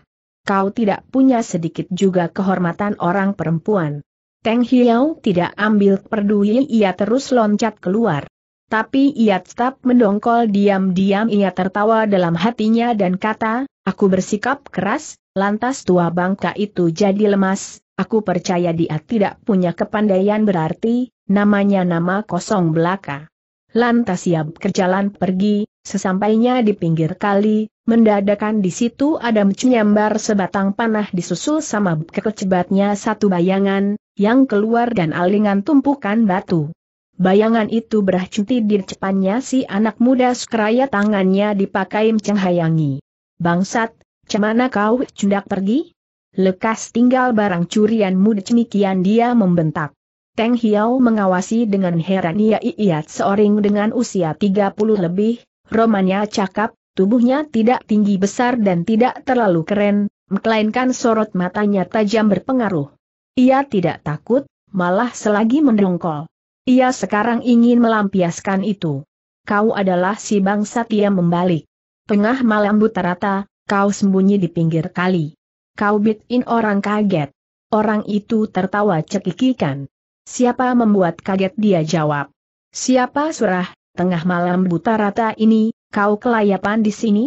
Kau tidak punya sedikit juga kehormatan orang perempuan. Teng hiau tidak ambil perdui ia terus loncat keluar. Tapi ia tetap mendongkol diam-diam ia tertawa dalam hatinya dan kata, aku bersikap keras, lantas tua bangka itu jadi lemas, aku percaya dia tidak punya kepandaian berarti, namanya nama kosong belaka. Lantas ia berjalan pergi, sesampainya di pinggir kali, mendadakan di situ ada mencunyambar sebatang panah disusul sama kekecebatnya satu bayangan, yang keluar dan alingan tumpukan batu. Bayangan itu berhenti di depannya si anak muda sekeraya tangannya dipakai mencenghayangi. Bangsat, cemana kau cundak pergi? Lekas tinggal barang curianmu demikian dia membentak. Teng hiau mengawasi dengan heran ia iat seorang dengan usia 30 lebih, romannya cakap, tubuhnya tidak tinggi besar dan tidak terlalu keren, melainkan sorot matanya tajam berpengaruh. Ia tidak takut, malah selagi mendongkol. Ia sekarang ingin melampiaskan itu. Kau adalah si bangsa Tia membalik. Tengah malam buta rata, kau sembunyi di pinggir kali. Kau bitin orang kaget. Orang itu tertawa cekikikan. Siapa membuat kaget dia jawab. Siapa surah, tengah malam buta rata ini, kau kelayapan di sini?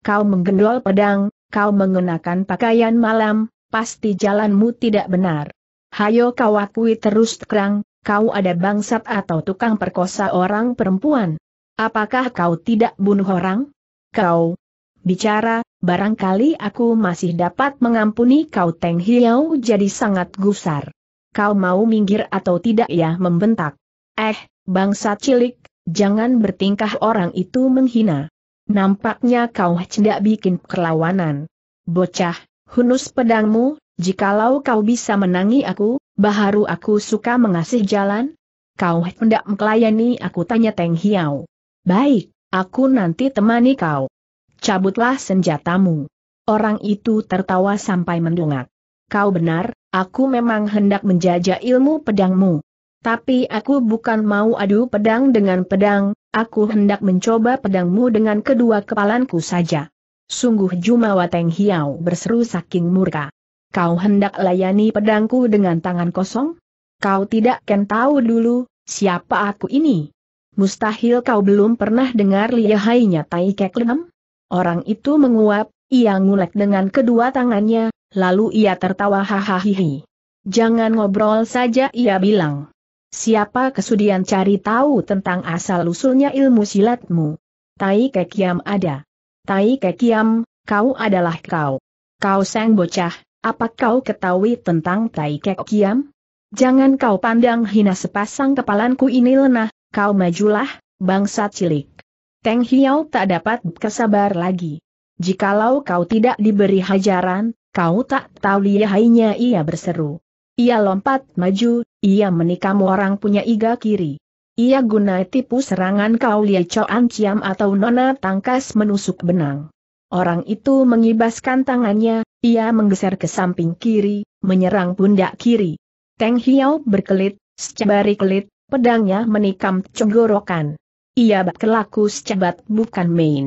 Kau menggendol pedang, kau mengenakan pakaian malam, pasti jalanmu tidak benar. Hayo kau akui terus terang, kau ada bangsat atau tukang perkosa orang perempuan. Apakah kau tidak bunuh orang? Kau bicara, barangkali aku masih dapat mengampuni kau Teng Hiau jadi sangat gusar. Kau mau minggir atau tidak ya membentak. Eh, bangsat cilik, jangan bertingkah orang itu menghina. Nampaknya kau hendak bikin perlawanan. Bocah, Hunus pedangmu, jikalau kau bisa menangi aku, baharu aku suka mengasih jalan. Kau hendak melayani aku tanya Teng Hiau. Baik, aku nanti temani kau. Cabutlah senjatamu. Orang itu tertawa sampai mendongak. Kau benar, aku memang hendak menjajah ilmu pedangmu. Tapi aku bukan mau adu pedang dengan pedang, aku hendak mencoba pedangmu dengan kedua kepalanku saja. Sungguh Jumawa Teng Hiau berseru saking murka. Kau hendak layani pedangku dengan tangan kosong? Kau tidak ken tahu dulu, siapa aku ini? Mustahil kau belum pernah dengar lihainya Tai Kek Orang itu menguap, ia ngulek dengan kedua tangannya, lalu ia tertawa hahaha. Jangan ngobrol saja ia bilang. Siapa kesudian cari tahu tentang asal-usulnya ilmu silatmu? Tai Kek Yam ada. Tai Kekiam, kau adalah kau. Kau sang bocah, apa kau ketahui tentang Tai Kekiam? Jangan kau pandang hina sepasang kepalanku ini lenah, kau majulah, bangsa cilik. Teng Hiau tak dapat kesabar lagi. Jikalau kau tidak diberi hajaran, kau tak tahu lihainya ia berseru. Ia lompat maju, ia menikam orang punya iga kiri. Ia guna tipu serangan kau Lia Choan Ciam atau Nona Tangkas menusuk benang. Orang itu mengibaskan tangannya, ia menggeser ke samping kiri, menyerang pundak kiri. Teng Hiao berkelit, secabari kelit, pedangnya menikam cenggorokan. Ia berkelaku secebat bukan main.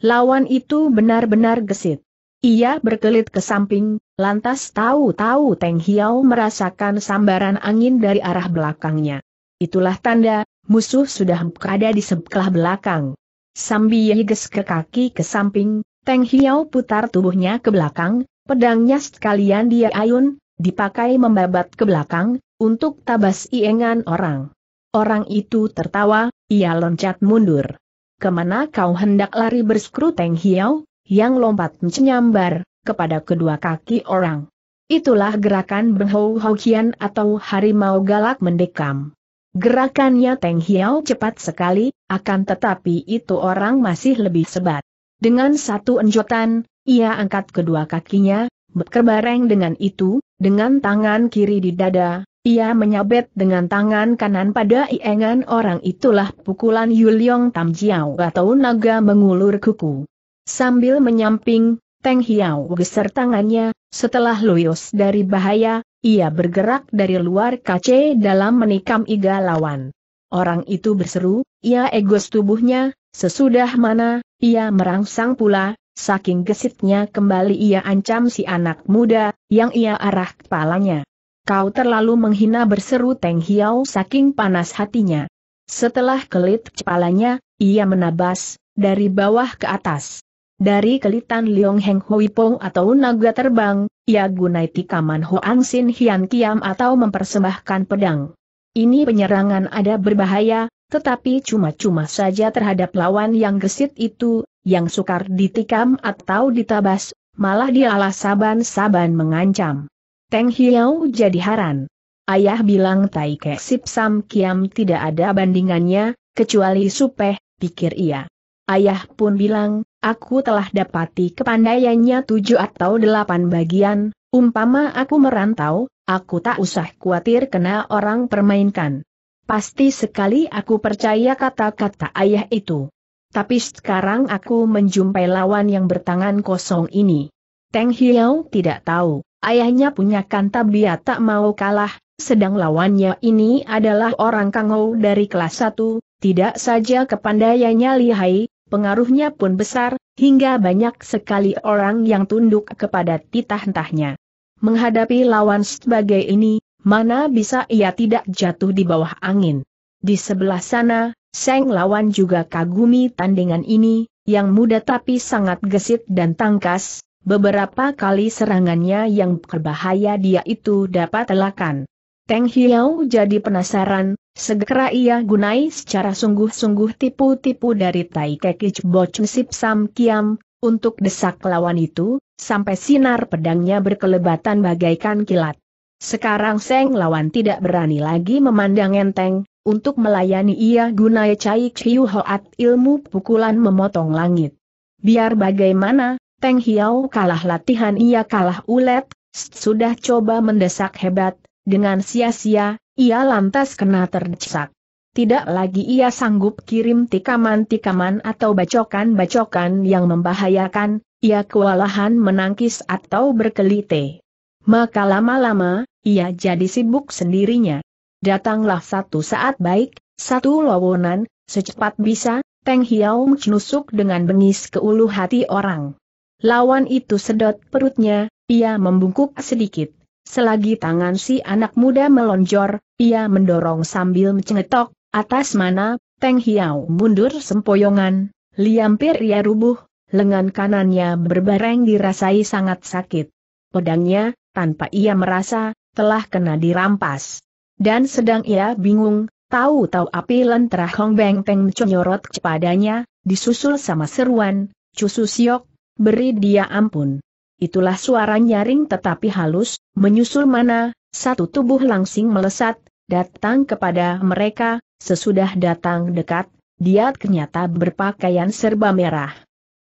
Lawan itu benar-benar gesit. Ia berkelit ke samping, lantas tahu-tahu Teng Hiao merasakan sambaran angin dari arah belakangnya. Itulah tanda, musuh sudah berada di sebelah belakang. Sambi Yehiges ke kaki ke samping, Teng Hiau putar tubuhnya ke belakang, pedangnya sekalian dia ayun, dipakai membabat ke belakang, untuk tabas iengan orang. Orang itu tertawa, ia loncat mundur. Kemana kau hendak lari berskru Teng Hiau? yang lompat mencenyambar, kepada kedua kaki orang. Itulah gerakan Beng Hou Kian atau harimau galak mendekam. Gerakannya Teng Hiao cepat sekali, akan tetapi itu orang masih lebih sebat. Dengan satu enjotan, ia angkat kedua kakinya, berkebareng dengan itu, dengan tangan kiri di dada, ia menyabet dengan tangan kanan pada iengan orang itulah pukulan Yuliong Tam Jiao atau naga mengulur kuku. Sambil menyamping, Teng Hiao geser tangannya, setelah luyus dari bahaya, ia bergerak dari luar kace dalam menikam iga lawan. Orang itu berseru, ia egos tubuhnya, sesudah mana, ia merangsang pula, saking gesitnya kembali ia ancam si anak muda, yang ia arah kepalanya. Kau terlalu menghina berseru Teng Hiao saking panas hatinya. Setelah kelit kepalanya, ia menabas, dari bawah ke atas dari kelitan Liong Heng Hui Pong atau naga terbang, ia gunai tikaman Hoang Sin Hian Kiam atau mempersembahkan pedang. Ini penyerangan ada berbahaya, tetapi cuma-cuma saja terhadap lawan yang gesit itu, yang sukar ditikam atau ditabas, malah dialah saban-saban mengancam. Teng Hiao jadi haran. Ayah bilang Tai Kek Sip Sam Kiam tidak ada bandingannya, kecuali Supeh, pikir ia. Ayah pun bilang, aku telah dapati kepandaiannya tujuh atau delapan bagian, umpama aku merantau, aku tak usah khawatir kena orang permainkan. Pasti sekali aku percaya kata-kata ayah itu. Tapi sekarang aku menjumpai lawan yang bertangan kosong ini. Teng Hiao tidak tahu, ayahnya punya kantabiat tak mau kalah, sedang lawannya ini adalah orang kangau dari kelas 1, tidak saja kepandaiannya lihai, pengaruhnya pun besar, hingga banyak sekali orang yang tunduk kepada titah tahnya Menghadapi lawan sebagai ini, mana bisa ia tidak jatuh di bawah angin. Di sebelah sana, Seng lawan juga kagumi tandingan ini, yang muda tapi sangat gesit dan tangkas, beberapa kali serangannya yang berbahaya dia itu dapat telakan. Teng Hiau jadi penasaran, segera ia gunai secara sungguh-sungguh tipu-tipu dari Tai Kekich Bochun Sip Sam Kiam, untuk desak lawan itu, sampai sinar pedangnya berkelebatan bagaikan kilat. Sekarang Seng lawan tidak berani lagi memandang enteng, untuk melayani ia gunai Cai Chiu Hoat ilmu pukulan memotong langit. Biar bagaimana, Teng Hiau kalah latihan ia kalah ulet, sudah coba mendesak hebat, dengan sia-sia, ia lantas kena terdesak. Tidak lagi ia sanggup kirim tikaman-tikaman atau bacokan-bacokan yang membahayakan, ia kewalahan menangkis atau berkelite. Maka lama-lama, ia jadi sibuk sendirinya. Datanglah satu saat baik, satu lawanan, secepat bisa, Teng hiau nusuk dengan bengis ke ulu hati orang. Lawan itu sedot perutnya, ia membungkuk sedikit, Selagi tangan si anak muda melonjor, ia mendorong sambil mencengetok, atas mana, Teng Hiau mundur sempoyongan, liampir ia rubuh, lengan kanannya berbareng dirasai sangat sakit. Pedangnya, tanpa ia merasa, telah kena dirampas. Dan sedang ia bingung, tahu-tahu api lentera Hong Beng Peng menyorot kepadanya, disusul sama seruan, siok, beri dia ampun. Itulah suara nyaring tetapi halus, menyusul mana, satu tubuh langsing melesat, datang kepada mereka, sesudah datang dekat, dia ternyata berpakaian serba merah.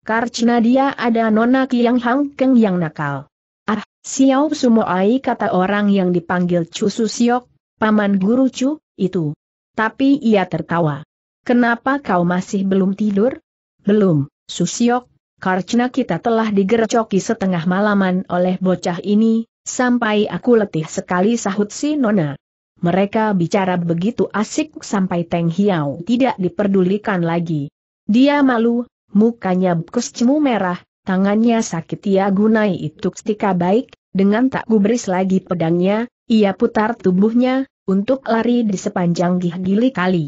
Karena dia ada nona Kiang Hang Keng yang nakal. Ah, Xiao Sumoai kata orang yang dipanggil Chu Siok, paman guru Chu, itu. Tapi ia tertawa. Kenapa kau masih belum tidur? Belum, Siok, karena kita telah digerecoki setengah malaman oleh bocah ini, sampai aku letih sekali sahut si Nona. Mereka bicara begitu asik sampai Teng Hiau tidak diperdulikan lagi. Dia malu, mukanya kuscemu merah, tangannya sakit ia gunai itu ketika baik, dengan tak gubris lagi pedangnya, ia putar tubuhnya, untuk lari di sepanjang gih-gili kali.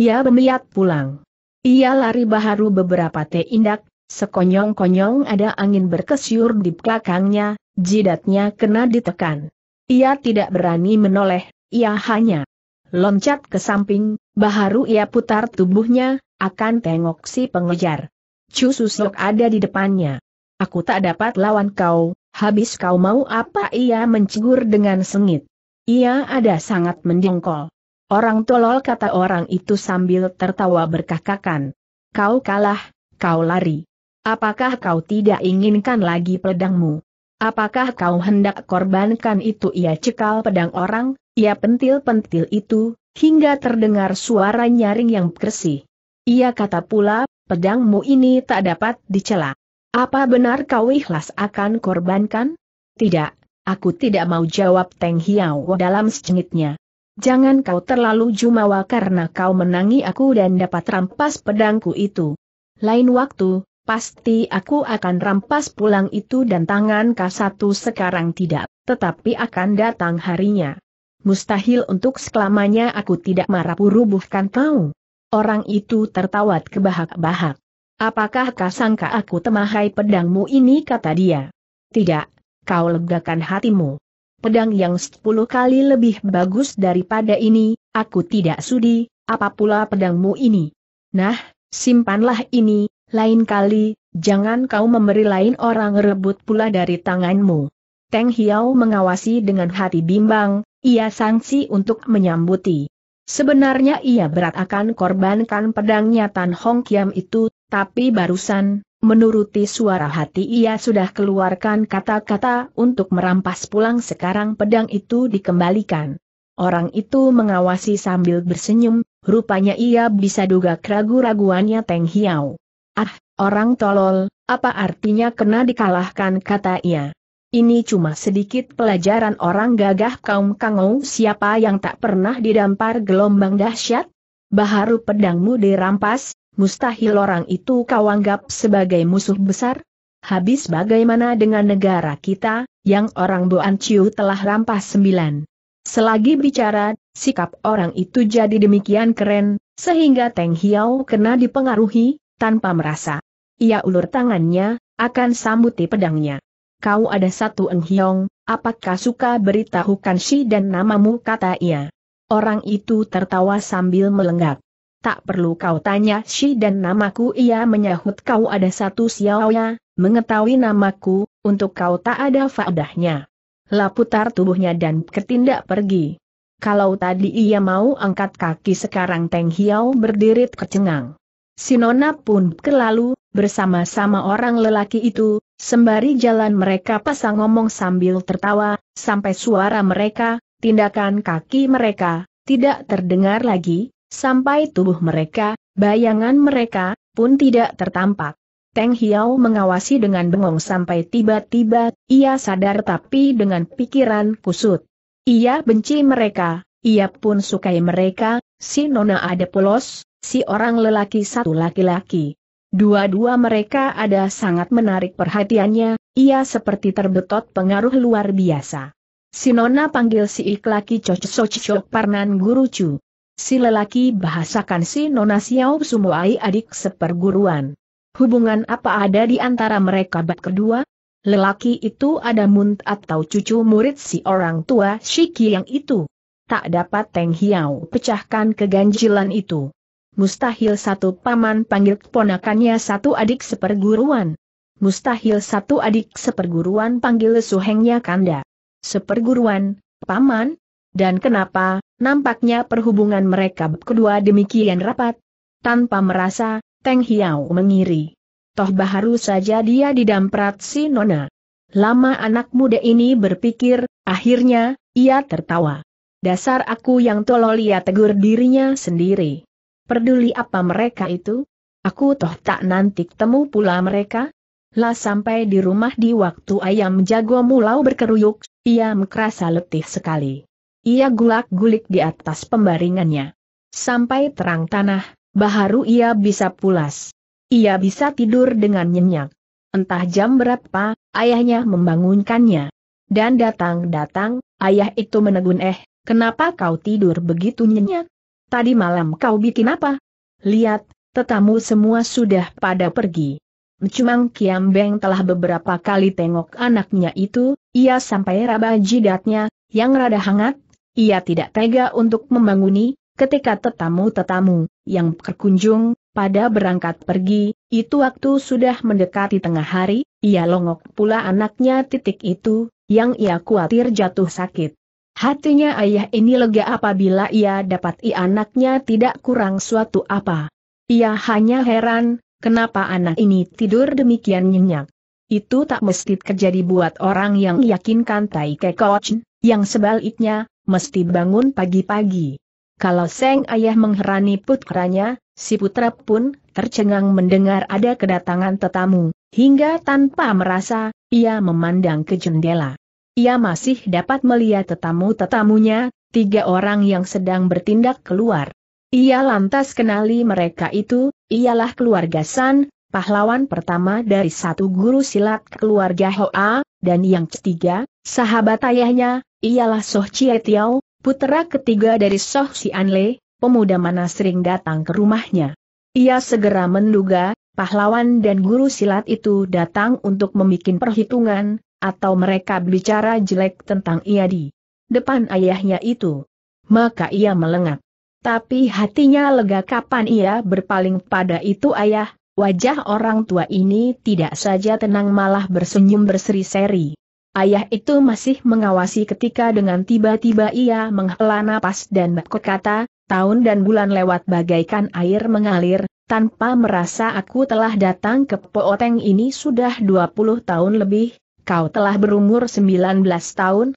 Ia bemiat pulang. Ia lari baharu beberapa teindak, Sekonyong-konyong ada angin berkesyur di belakangnya, jidatnya kena ditekan. Ia tidak berani menoleh, ia hanya loncat ke samping, baharu ia putar tubuhnya, akan tengok si pengejar. Cususok ada di depannya. Aku tak dapat lawan kau, habis kau mau apa ia mencegur dengan sengit. Ia ada sangat mendengkol. Orang tolol kata orang itu sambil tertawa berkakakan. Kau kalah, kau lari. Apakah kau tidak inginkan lagi pedangmu? Apakah kau hendak korbankan itu ia cekal pedang orang, ia pentil-pentil itu, hingga terdengar suara nyaring yang bersih. Ia kata pula, pedangmu ini tak dapat dicela. Apa benar kau ikhlas akan korbankan? Tidak, aku tidak mau jawab Teng Hiao dalam sejengitnya. Jangan kau terlalu jumawa karena kau menangi aku dan dapat rampas pedangku itu. Lain waktu, Pasti aku akan rampas pulang itu dan tangan K1 sekarang tidak, tetapi akan datang harinya. Mustahil untuk selamanya aku tidak marah purubuhkan kau. Orang itu tertawat kebahak-bahak. Apakah kau sangka aku temahai pedangmu ini kata dia. Tidak, kau legakan hatimu. Pedang yang sepuluh kali lebih bagus daripada ini, aku tidak sudi, apa pula pedangmu ini? Nah, simpanlah ini, lain kali, jangan kau memberi lain orang rebut pula dari tanganmu. Teng Hiao mengawasi dengan hati bimbang, ia sangsi untuk menyambuti. Sebenarnya ia berat akan korbankan pedangnya Tan Hong Kiam itu, tapi barusan, menuruti suara hati ia sudah keluarkan kata-kata untuk merampas pulang sekarang pedang itu dikembalikan. Orang itu mengawasi sambil bersenyum, rupanya ia bisa duga keragu-raguannya Teng Hiao. Ah, orang tolol, apa artinya kena dikalahkan kata ia. Ini cuma sedikit pelajaran orang gagah kaum kangau siapa yang tak pernah didampar gelombang dahsyat? Baharu pedangmu dirampas, mustahil orang itu kau anggap sebagai musuh besar? Habis bagaimana dengan negara kita, yang orang Boan Ciu telah rampas sembilan? Selagi bicara, sikap orang itu jadi demikian keren, sehingga Teng Hiao kena dipengaruhi, tanpa merasa. Ia ulur tangannya, akan sambuti pedangnya. Kau ada satu enghiong, apakah suka beritahukan si dan namamu kata ia. Orang itu tertawa sambil melenggak. Tak perlu kau tanya si dan namaku ia menyahut kau ada satu siawaya, mengetahui namaku, untuk kau tak ada faedahnya. Laputar tubuhnya dan ketindak pergi. Kalau tadi ia mau angkat kaki sekarang Teng Hiao berdiri kecengang. Sinona pun kelalu, bersama-sama orang lelaki itu, sembari jalan mereka pasang ngomong sambil tertawa, sampai suara mereka, tindakan kaki mereka, tidak terdengar lagi, sampai tubuh mereka, bayangan mereka, pun tidak tertampak. Teng Hiao mengawasi dengan bengong sampai tiba-tiba, ia sadar tapi dengan pikiran kusut. Ia benci mereka, ia pun sukai mereka, si Nona ada polos, Si orang lelaki satu laki-laki. Dua-dua mereka ada sangat menarik perhatiannya, ia seperti terbetot pengaruh luar biasa. Si Nona panggil si iklaki cocok cocok parnan cu. Si lelaki bahasakan si Nona Xiao Sumuai adik seperguruan. Hubungan apa ada di antara mereka bat kedua? Lelaki itu ada munt atau cucu murid si orang tua Shiki yang itu. Tak dapat Teng hiau pecahkan keganjilan itu mustahil satu paman panggil keponakannya satu adik seperguruan. Mustahil satu adik seperguruan panggil suhengnya kanda. Seperguruan, paman? Dan kenapa, nampaknya perhubungan mereka kedua demikian rapat? Tanpa merasa, Teng Hiao mengiri. Toh baru saja dia didamprat si Nona. Lama anak muda ini berpikir, akhirnya, ia tertawa. Dasar aku yang tolol ia tegur dirinya sendiri. Peduli apa mereka itu? Aku toh tak nanti temu pula mereka? Lah sampai di rumah di waktu ayam jago mulau berkeruyuk, ia merasa letih sekali. Ia gulak-gulik di atas pembaringannya. Sampai terang tanah, baharu ia bisa pulas. Ia bisa tidur dengan nyenyak. Entah jam berapa, ayahnya membangunkannya. Dan datang-datang, ayah itu menegun eh, kenapa kau tidur begitu nyenyak? Tadi malam kau bikin apa? Lihat, tetamu semua sudah pada pergi. Cumang Kiambeng telah beberapa kali tengok anaknya itu, ia sampai raba jidatnya, yang rada hangat, ia tidak tega untuk membanguni, ketika tetamu-tetamu, yang berkunjung, pada berangkat pergi, itu waktu sudah mendekati tengah hari, ia longok pula anaknya titik itu, yang ia khawatir jatuh sakit. Hatinya ayah ini lega apabila ia dapat i anaknya tidak kurang suatu apa. Ia hanya heran, kenapa anak ini tidur demikian nyenyak. Itu tak mesti terjadi buat orang yang yakinkan Tai Kekoch, yang sebaliknya, mesti bangun pagi-pagi. Kalau Seng Ayah mengherani putranya, si putra pun tercengang mendengar ada kedatangan tetamu, hingga tanpa merasa, ia memandang ke jendela. Ia masih dapat melihat tetamu-tetamunya, tiga orang yang sedang bertindak keluar. Ia lantas kenali mereka itu, ialah keluarga San, pahlawan pertama dari satu guru silat keluarga Hoa, dan yang ketiga, sahabat ayahnya, ialah Soh Chie Tiao, putera ketiga dari Soh Xian Le, pemuda mana sering datang ke rumahnya. Ia segera menduga, pahlawan dan guru silat itu datang untuk membuat perhitungan, atau mereka bicara jelek tentang ia di depan ayahnya itu. Maka ia melengak. Tapi hatinya lega kapan ia berpaling pada itu ayah, wajah orang tua ini tidak saja tenang malah bersenyum berseri-seri. Ayah itu masih mengawasi ketika dengan tiba-tiba ia menghela napas dan berkata, tahun dan bulan lewat bagaikan air mengalir, tanpa merasa aku telah datang ke Pooteng ini sudah 20 tahun lebih, kau telah berumur 19 tahun, 19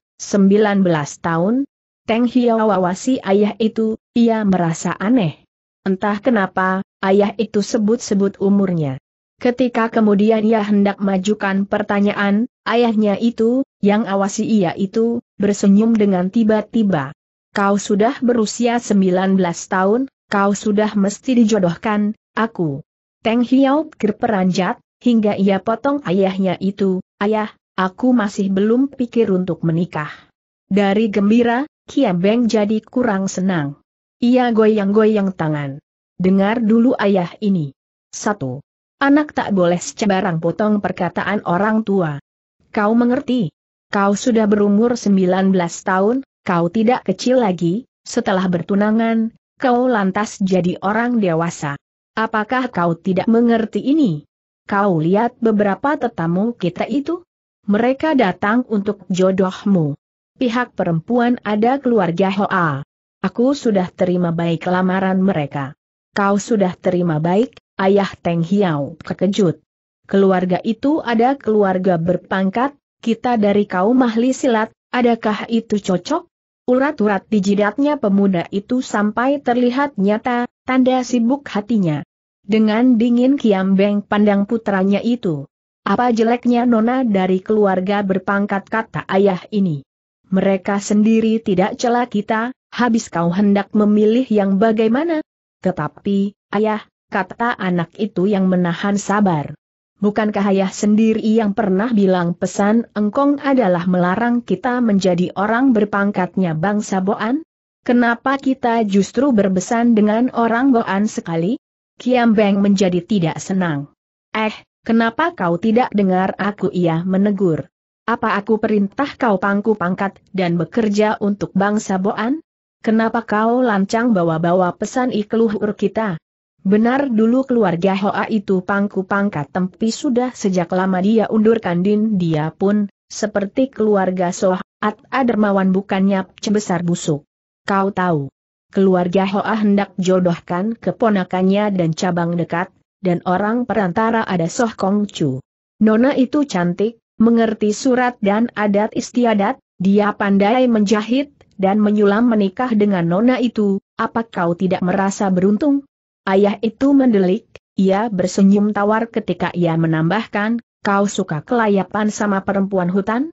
tahun? Teng Hiao awasi ayah itu, ia merasa aneh. Entah kenapa, ayah itu sebut-sebut umurnya. Ketika kemudian ia hendak majukan pertanyaan, ayahnya itu, yang awasi ia itu, bersenyum dengan tiba-tiba. Kau sudah berusia 19 tahun, kau sudah mesti dijodohkan, aku. Teng Hiao berperanjat, hingga ia potong ayahnya itu, ayah, aku masih belum pikir untuk menikah. Dari gembira, Kia Beng jadi kurang senang. Ia goyang-goyang tangan. Dengar dulu ayah ini. Satu. Anak tak boleh secabarang potong perkataan orang tua. Kau mengerti? Kau sudah berumur 19 tahun, kau tidak kecil lagi, setelah bertunangan, kau lantas jadi orang dewasa. Apakah kau tidak mengerti ini? Kau lihat beberapa tetamu kita itu? mereka datang untuk jodohmu. Pihak perempuan ada keluarga Hoa. Aku sudah terima baik lamaran mereka. Kau sudah terima baik, ayah Teng Hiao kekejut. Keluarga itu ada keluarga berpangkat, kita dari kaum ahli silat, adakah itu cocok? Urat-urat di jidatnya pemuda itu sampai terlihat nyata, tanda sibuk hatinya. Dengan dingin Kiam Beng pandang putranya itu. Apa jeleknya Nona dari keluarga berpangkat kata ayah ini? Mereka sendiri tidak celah kita, habis kau hendak memilih yang bagaimana? Tetapi, ayah, kata anak itu yang menahan sabar. Bukankah ayah sendiri yang pernah bilang pesan engkong adalah melarang kita menjadi orang berpangkatnya bangsa Boan? Kenapa kita justru berbesan dengan orang Boan sekali? Kiam Beng menjadi tidak senang. Eh, Kenapa kau tidak dengar aku ia menegur? Apa aku perintah kau pangku pangkat dan bekerja untuk bangsa Boan? Kenapa kau lancang bawa-bawa pesan ikluhur kita? Benar dulu keluarga Hoa itu pangku pangkat tempi sudah sejak lama dia undurkan din dia pun, seperti keluarga Soh Sohat Adermawan bukannya cebesar busuk. Kau tahu, keluarga Hoa hendak jodohkan keponakannya dan cabang dekat dan orang perantara ada Soh Kong Chu. Nona itu cantik, mengerti surat dan adat istiadat, dia pandai menjahit, dan menyulam menikah dengan Nona itu, apa kau tidak merasa beruntung? Ayah itu mendelik, ia bersenyum tawar ketika ia menambahkan, kau suka kelayapan sama perempuan hutan?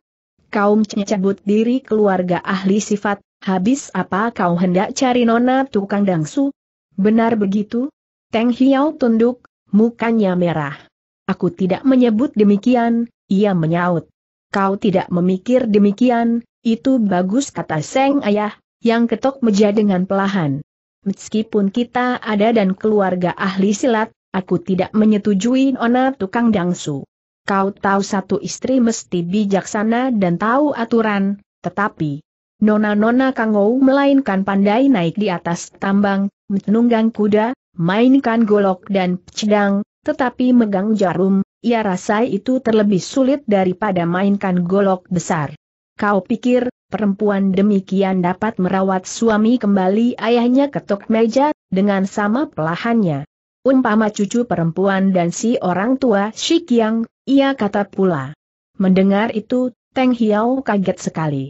Kaum but diri keluarga ahli sifat, habis apa kau hendak cari Nona tukang dangsu? Benar begitu? Teng Hiau tunduk, mukanya merah. Aku tidak menyebut demikian, ia menyaut. Kau tidak memikir demikian, itu bagus kata Seng Ayah, yang ketok meja dengan pelahan. Meskipun kita ada dan keluarga ahli silat, aku tidak menyetujui Ona tukang dangsu. Kau tahu satu istri mesti bijaksana dan tahu aturan, tetapi Nona-nona Kangou melainkan pandai naik di atas tambang, menunggang kuda, mainkan golok dan pedang, tetapi megang jarum, ia rasa itu terlebih sulit daripada mainkan golok besar. Kau pikir, perempuan demikian dapat merawat suami kembali ayahnya ketuk meja, dengan sama pelahannya. Umpama cucu perempuan dan si orang tua Shikyang, ia kata pula. Mendengar itu, Teng Hiao kaget sekali.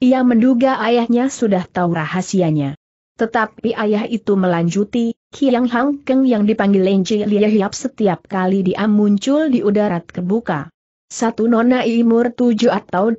Ia menduga ayahnya sudah tahu rahasianya. Tetapi ayah itu melanjuti, Kiang Hang Keng yang dipanggil Lenji Lia Hiap setiap kali dia muncul di udara terbuka. Satu nona imur 7 atau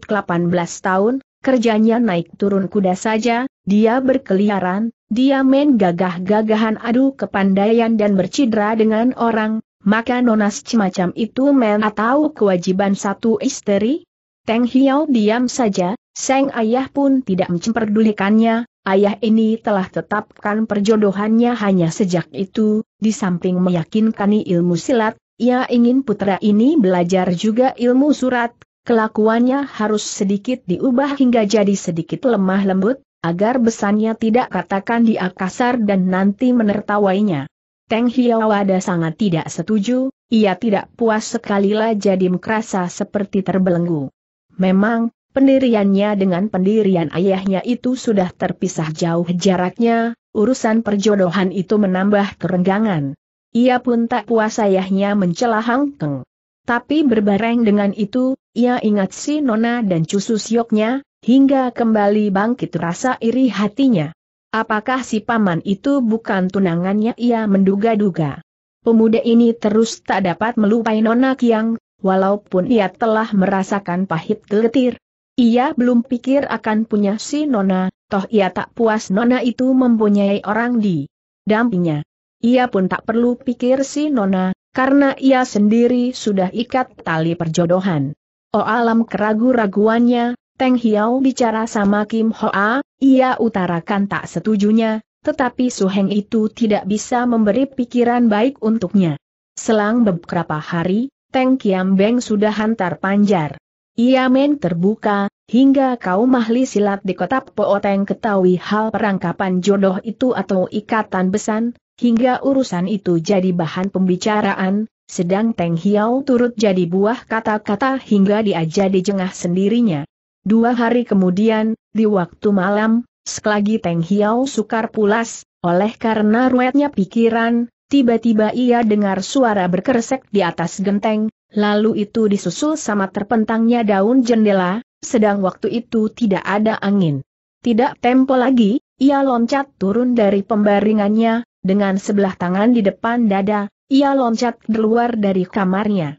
belas tahun, kerjanya naik turun kuda saja, dia berkeliaran, dia main gagah-gagahan adu kepandaian dan bercidra dengan orang, maka nona semacam itu main atau kewajiban satu istri? Teng Hiau diam saja, sang ayah pun tidak memperdulikannya, Ayah ini telah tetapkan perjodohannya hanya sejak itu, di samping meyakinkani ilmu silat, ia ingin putra ini belajar juga ilmu surat, kelakuannya harus sedikit diubah hingga jadi sedikit lemah lembut, agar besannya tidak katakan dia kasar dan nanti menertawainya. Teng Hiawada sangat tidak setuju, ia tidak puas sekalilah jadi merasa seperti terbelenggu. Memang, Pendiriannya dengan pendirian ayahnya itu sudah terpisah jauh jaraknya, urusan perjodohan itu menambah kerenggangan. Ia pun tak puas ayahnya mencela Hang Keng. Tapi berbareng dengan itu, ia ingat si Nona dan cucu Sioknya, hingga kembali bangkit rasa iri hatinya. Apakah si paman itu bukan tunangannya ia menduga-duga. Pemuda ini terus tak dapat melupai Nona Kiang, walaupun ia telah merasakan pahit getir, ia belum pikir akan punya si Nona, toh ia tak puas Nona itu mempunyai orang di dampingnya. Ia pun tak perlu pikir si Nona, karena ia sendiri sudah ikat tali perjodohan. Oh alam keragu-raguannya, Teng Hiao bicara sama Kim Hoa, ia utarakan tak setujunya, tetapi Su Heng itu tidak bisa memberi pikiran baik untuknya. Selang beberapa hari, Teng Kiam Beng sudah hantar panjar. Ia men terbuka, hingga kau mahli silat di kota Pooteng ketahui hal perangkapan jodoh itu atau ikatan besan, hingga urusan itu jadi bahan pembicaraan, sedang Teng hiau turut jadi buah kata-kata hingga dia jadi jengah sendirinya. Dua hari kemudian, di waktu malam, sekali Teng hiau sukar pulas, oleh karena ruetnya pikiran, tiba-tiba ia dengar suara berkeresek di atas genteng, lalu itu disusul sama terpentangnya daun jendela, sedang waktu itu tidak ada angin. Tidak tempo lagi, ia loncat turun dari pembaringannya, dengan sebelah tangan di depan dada, ia loncat keluar dari kamarnya.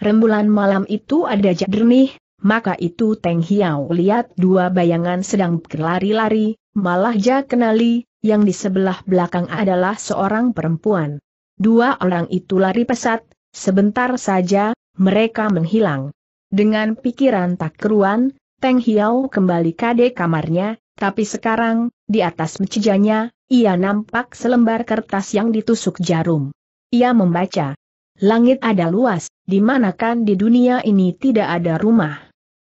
Rembulan malam itu ada jernih, maka itu Teng Hiao lihat dua bayangan sedang berlari-lari, malah ja kenali, yang di sebelah belakang adalah seorang perempuan. Dua orang itu lari pesat, sebentar saja, mereka menghilang. Dengan pikiran tak keruan, Teng Hiau kembali kade kamarnya, tapi sekarang, di atas mejanya, ia nampak selembar kertas yang ditusuk jarum. Ia membaca, Langit ada luas, di manakan di dunia ini tidak ada rumah.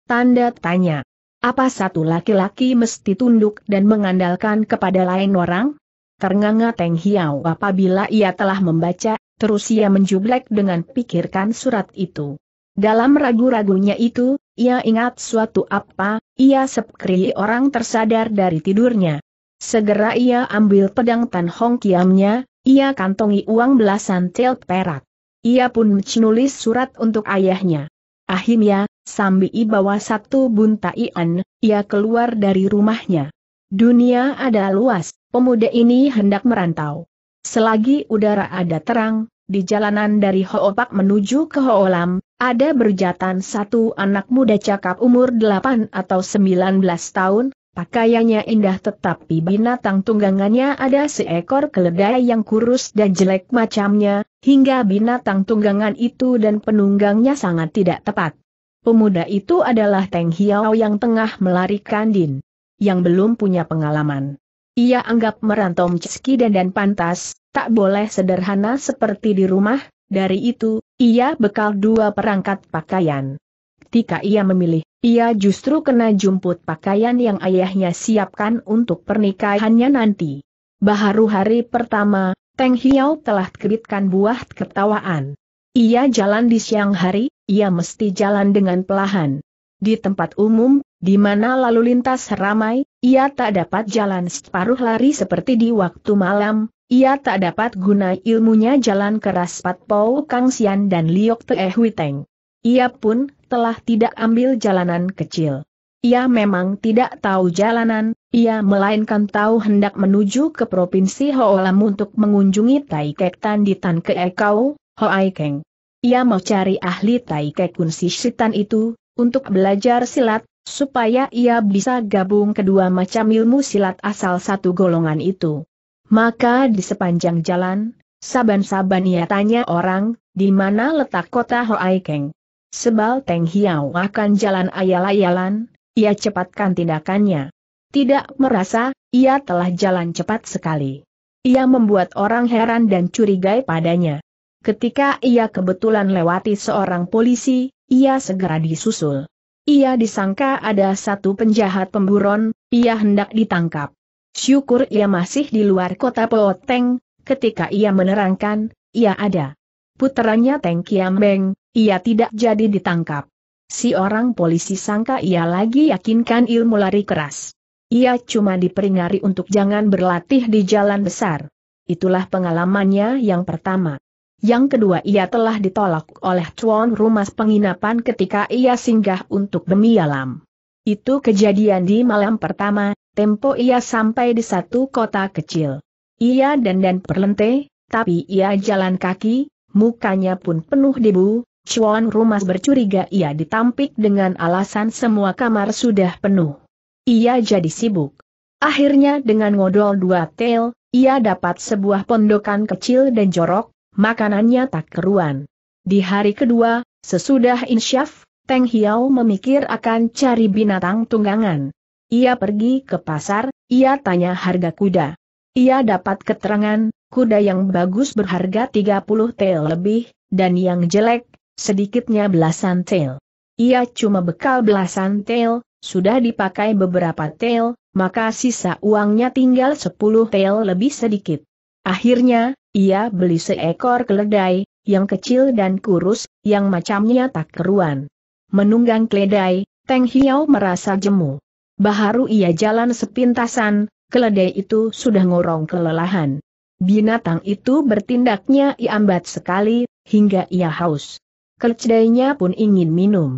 Tanda tanya. Apa satu laki-laki mesti tunduk dan mengandalkan kepada lain orang? Ternganga Teng Hiau apabila ia telah membaca, Terus ia menjublek dengan pikirkan surat itu. Dalam ragu-ragunya itu, ia ingat suatu apa, ia sepkri orang tersadar dari tidurnya. Segera ia ambil pedang Tan Hong Kiamnya, ia kantongi uang belasan tel perak. Ia pun menulis surat untuk ayahnya. Akhirnya, sambil bawa satu buntaian, ia keluar dari rumahnya. Dunia ada luas, pemuda ini hendak merantau. Selagi udara ada terang, di jalanan dari Hoopak menuju ke Hoolam, ada berjatan satu anak muda cakap umur 8 atau 19 tahun, pakaiannya indah tetapi binatang tunggangannya ada seekor keledai yang kurus dan jelek macamnya, hingga binatang tunggangan itu dan penunggangnya sangat tidak tepat. Pemuda itu adalah Teng Hiao yang tengah melarikan Din. Yang belum punya pengalaman. Ia anggap merantau Ceski dan dan pantas, tak boleh sederhana seperti di rumah, dari itu, ia bekal dua perangkat pakaian. Ketika ia memilih, ia justru kena jumput pakaian yang ayahnya siapkan untuk pernikahannya nanti. Baharu hari pertama, Teng Hiau telah keritkan buah ketawaan. Ia jalan di siang hari, ia mesti jalan dengan pelahan. Di tempat umum, di mana lalu lintas ramai, ia tak dapat jalan separuh lari seperti di waktu malam, ia tak dapat guna ilmunya jalan keras Pat Pau Kang Sian dan Liok Te eh Huiteng. Ia pun telah tidak ambil jalanan kecil. Ia memang tidak tahu jalanan, ia melainkan tahu hendak menuju ke Provinsi Lam untuk mengunjungi Tai Kek Tan di Tan Keekau, Hoai Keng. Ia mau cari ahli Tai Kek Kun Sisitan itu, untuk belajar silat, supaya ia bisa gabung kedua macam ilmu silat asal satu golongan itu. Maka di sepanjang jalan, saban-saban ia tanya orang, di mana letak kota Hoaikeng. Sebal Teng Hiau akan jalan ayal-ayalan, ia cepatkan tindakannya. Tidak merasa, ia telah jalan cepat sekali. Ia membuat orang heran dan curigai padanya. Ketika ia kebetulan lewati seorang polisi, ia segera disusul. Ia disangka ada satu penjahat pemburon, ia hendak ditangkap. Syukur ia masih di luar kota Pooteng, ketika ia menerangkan, ia ada. Puteranya Teng Kiam Beng, ia tidak jadi ditangkap. Si orang polisi sangka ia lagi yakinkan ilmu lari keras. Ia cuma diperingari untuk jangan berlatih di jalan besar. Itulah pengalamannya yang pertama. Yang kedua ia telah ditolak oleh tuan rumah penginapan ketika ia singgah untuk bemialam. Itu kejadian di malam pertama, tempo ia sampai di satu kota kecil. Ia dandan perlente, tapi ia jalan kaki, mukanya pun penuh debu, Chuan Rumas bercuriga ia ditampik dengan alasan semua kamar sudah penuh. Ia jadi sibuk. Akhirnya dengan ngodol dua tel, ia dapat sebuah pondokan kecil dan jorok, makanannya tak keruan. Di hari kedua, sesudah insyaf, Teng Hiao memikir akan cari binatang tunggangan. Ia pergi ke pasar, ia tanya harga kuda. Ia dapat keterangan, kuda yang bagus berharga 30 tel lebih, dan yang jelek, sedikitnya belasan tel. Ia cuma bekal belasan tel, sudah dipakai beberapa tel, maka sisa uangnya tinggal 10 tel lebih sedikit. Akhirnya, ia beli seekor keledai, yang kecil dan kurus, yang macamnya tak keruan. Menunggang keledai, Teng Hiao merasa jemu. Baharu ia jalan sepintasan, keledai itu sudah ngorong kelelahan. Binatang itu bertindaknya iambat sekali, hingga ia haus. Keledainya pun ingin minum.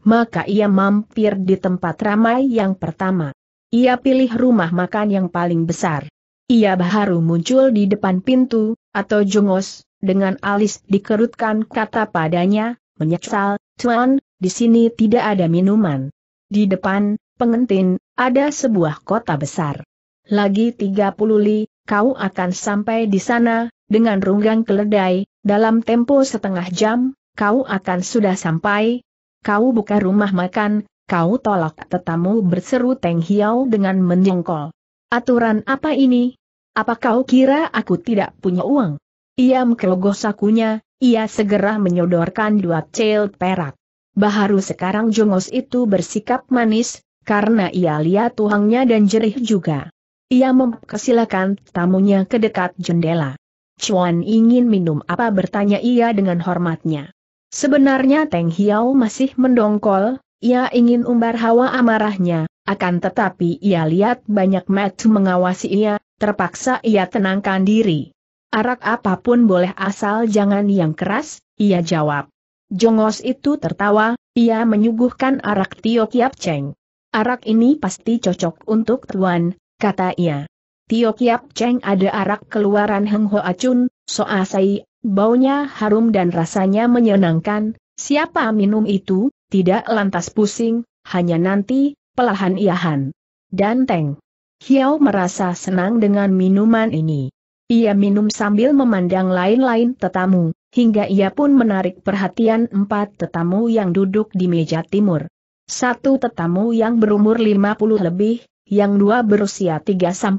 Maka ia mampir di tempat ramai yang pertama. Ia pilih rumah makan yang paling besar. Ia baharu muncul di depan pintu, atau jongos, dengan alis dikerutkan kata padanya, menyesal, Tuan, di sini tidak ada minuman. Di depan, pengentin, ada sebuah kota besar. Lagi tiga puluh li, kau akan sampai di sana, dengan runggang keledai, dalam tempo setengah jam, kau akan sudah sampai. Kau buka rumah makan, kau tolak tetamu berseru Teng Hiao dengan menjengkol. Aturan apa ini? Apa kau kira aku tidak punya uang? Ia mengkelogoh sakunya, ia segera menyodorkan dua cel perak. Baharu sekarang Jongos itu bersikap manis, karena ia lihat tuhangnya dan jerih juga. Ia mempersilakan tamunya ke dekat jendela. Chuan ingin minum apa bertanya ia dengan hormatnya. Sebenarnya Teng Hiao masih mendongkol, ia ingin umbar hawa amarahnya, akan tetapi ia lihat banyak mata mengawasi ia, terpaksa ia tenangkan diri. Arak apapun boleh asal jangan yang keras, ia jawab. Jongos itu tertawa, ia menyuguhkan arak Tio Kiap Cheng. Arak ini pasti cocok untuk tuan, kata ia. Tio Kiap Cheng ada arak keluaran Heng Acun. So Soasai, baunya harum dan rasanya menyenangkan, siapa minum itu, tidak lantas pusing, hanya nanti, pelahan iahan. Dan Teng. Hiao merasa senang dengan minuman ini. Ia minum sambil memandang lain-lain tetamu, hingga ia pun menarik perhatian empat tetamu yang duduk di meja timur. Satu tetamu yang berumur 50 lebih, yang dua berusia 3-40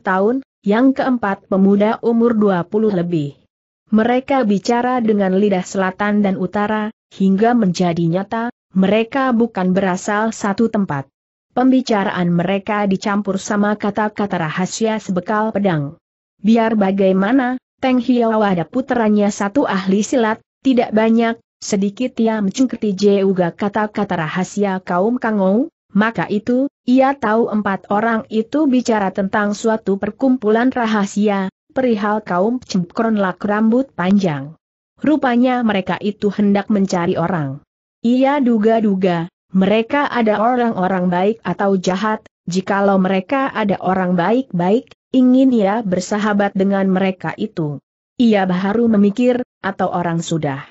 tahun, yang keempat pemuda umur 20 lebih. Mereka bicara dengan lidah selatan dan utara, hingga menjadi nyata, mereka bukan berasal satu tempat. Pembicaraan mereka dicampur sama kata-kata rahasia sebekal pedang. Biar bagaimana, Teng Hiao ada puterannya satu ahli silat, tidak banyak, sedikit ia mencengketi juga kata-kata rahasia kaum Kangou, maka itu, ia tahu empat orang itu bicara tentang suatu perkumpulan rahasia, perihal kaum cemkron lak rambut panjang. Rupanya mereka itu hendak mencari orang. Ia duga-duga, mereka ada orang-orang baik atau jahat, jikalau mereka ada orang baik-baik, ingin ia bersahabat dengan mereka itu. Ia baru memikir, atau orang sudah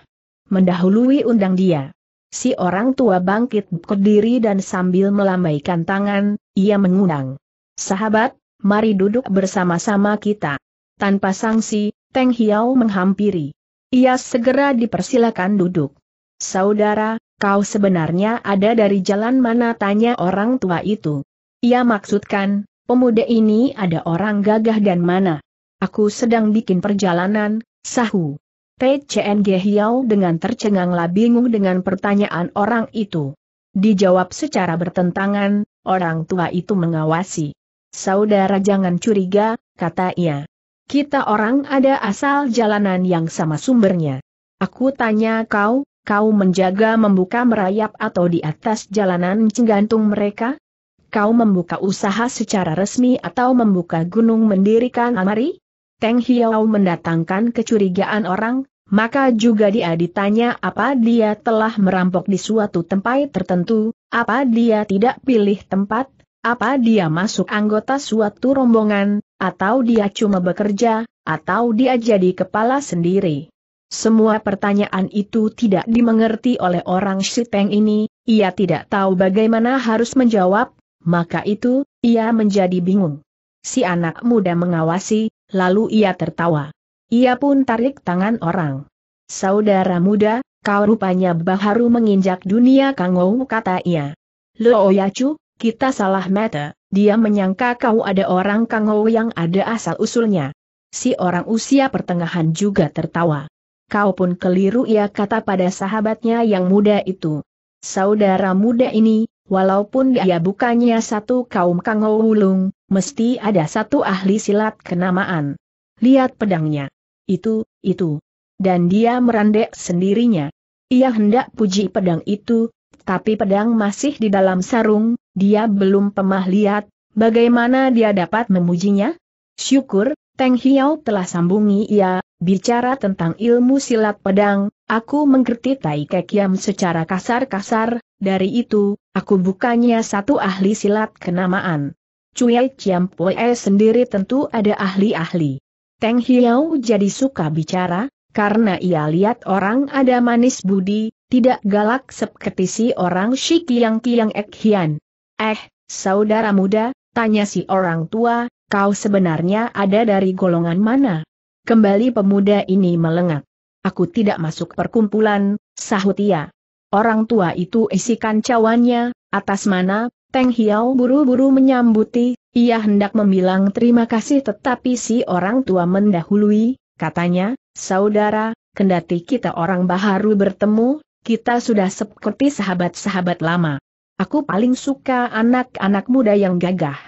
mendahului undang dia. Si orang tua bangkit berdiri dan sambil melambaikan tangan, ia mengundang. Sahabat, mari duduk bersama-sama kita. Tanpa sanksi, Teng hiau menghampiri. Ia segera dipersilakan duduk. Saudara, kau sebenarnya ada dari jalan mana tanya orang tua itu. Ia maksudkan, pemuda ini ada orang gagah dan mana. Aku sedang bikin perjalanan, sahu. TCNG Hiau dengan tercenganglah bingung dengan pertanyaan orang itu. Dijawab secara bertentangan, orang tua itu mengawasi. Saudara jangan curiga, kata ia. Kita orang ada asal jalanan yang sama sumbernya. Aku tanya kau, Kau menjaga membuka merayap atau di atas jalanan cenggantung mereka? Kau membuka usaha secara resmi atau membuka gunung mendirikan amari? Teng Hiao mendatangkan kecurigaan orang, maka juga dia ditanya apa dia telah merampok di suatu tempat tertentu, apa dia tidak pilih tempat, apa dia masuk anggota suatu rombongan, atau dia cuma bekerja, atau dia jadi kepala sendiri. Semua pertanyaan itu tidak dimengerti oleh orang Shiteng ini, ia tidak tahu bagaimana harus menjawab, maka itu, ia menjadi bingung. Si anak muda mengawasi, lalu ia tertawa. Ia pun tarik tangan orang. Saudara muda, kau rupanya baharu menginjak dunia kangou kata ia. Lo Yacu, kita salah mata, dia menyangka kau ada orang kangou yang ada asal-usulnya. Si orang usia pertengahan juga tertawa kau pun keliru ia kata pada sahabatnya yang muda itu. Saudara muda ini, walaupun dia bukannya satu kaum kangau wulung, mesti ada satu ahli silat kenamaan. Lihat pedangnya. Itu, itu. Dan dia merandek sendirinya. Ia hendak puji pedang itu, tapi pedang masih di dalam sarung, dia belum pemah lihat, bagaimana dia dapat memujinya? Syukur, Teng Hiao telah sambungi ia, Bicara tentang ilmu silat pedang, aku mengerti Tai Kekiam secara kasar-kasar, dari itu, aku bukannya satu ahli silat kenamaan. Cuai Chiam Poe sendiri tentu ada ahli-ahli. Teng Hiau jadi suka bicara, karena ia lihat orang ada manis budi, tidak galak seperti si orang Shi Kiang Kiang Ek Hian. Eh, saudara muda, tanya si orang tua, kau sebenarnya ada dari golongan mana? Kembali pemuda ini melengak. Aku tidak masuk perkumpulan, sahut ia. Orang tua itu isikan cawannya, atas mana, Teng Hiao buru-buru menyambuti, ia hendak membilang terima kasih tetapi si orang tua mendahului, katanya, saudara, kendati kita orang baharu bertemu, kita sudah seperti sahabat-sahabat lama. Aku paling suka anak-anak muda yang gagah.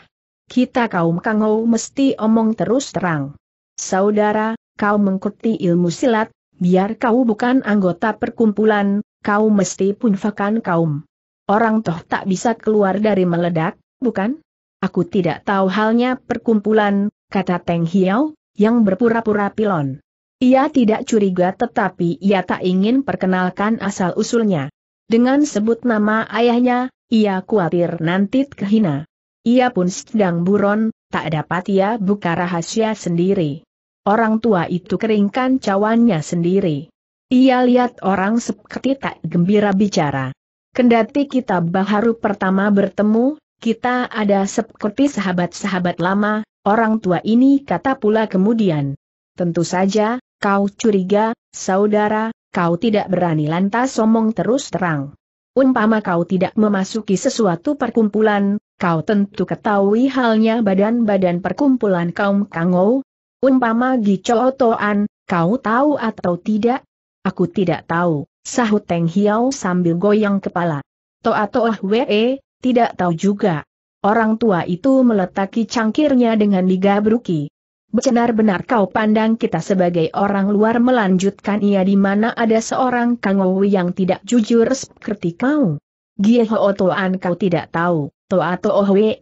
Kita kaum kangau mesti omong terus terang. Saudara, kau mengerti ilmu silat, biar kau bukan anggota perkumpulan, kau mesti punfakan kaum. Orang toh tak bisa keluar dari meledak, bukan? Aku tidak tahu halnya perkumpulan, kata Teng Hiau, yang berpura-pura pilon. Ia tidak curiga tetapi ia tak ingin perkenalkan asal-usulnya. Dengan sebut nama ayahnya, ia khawatir nanti kehina. Ia pun sedang buron, tak dapat ia buka rahasia sendiri. Orang tua itu keringkan cawannya sendiri. Ia lihat orang seperti tak gembira bicara. Kendati kita baru pertama bertemu, kita ada seperti sahabat-sahabat lama, orang tua ini kata pula kemudian. Tentu saja, kau curiga, saudara, kau tidak berani lantas somong terus terang. Umpama kau tidak memasuki sesuatu perkumpulan, kau tentu ketahui halnya badan-badan perkumpulan kaum kangou, Umpama Gicotoan, kau tahu atau tidak? Aku tidak tahu, sahut Teng Hiao sambil goyang kepala. Toa Toah We, tidak tahu juga. Orang tua itu meletaki cangkirnya dengan digabruki. Benar-benar kau pandang kita sebagai orang luar melanjutkan ia di mana ada seorang kangowi yang tidak jujur seperti kau. Toan kau tidak tahu, Toa Toah We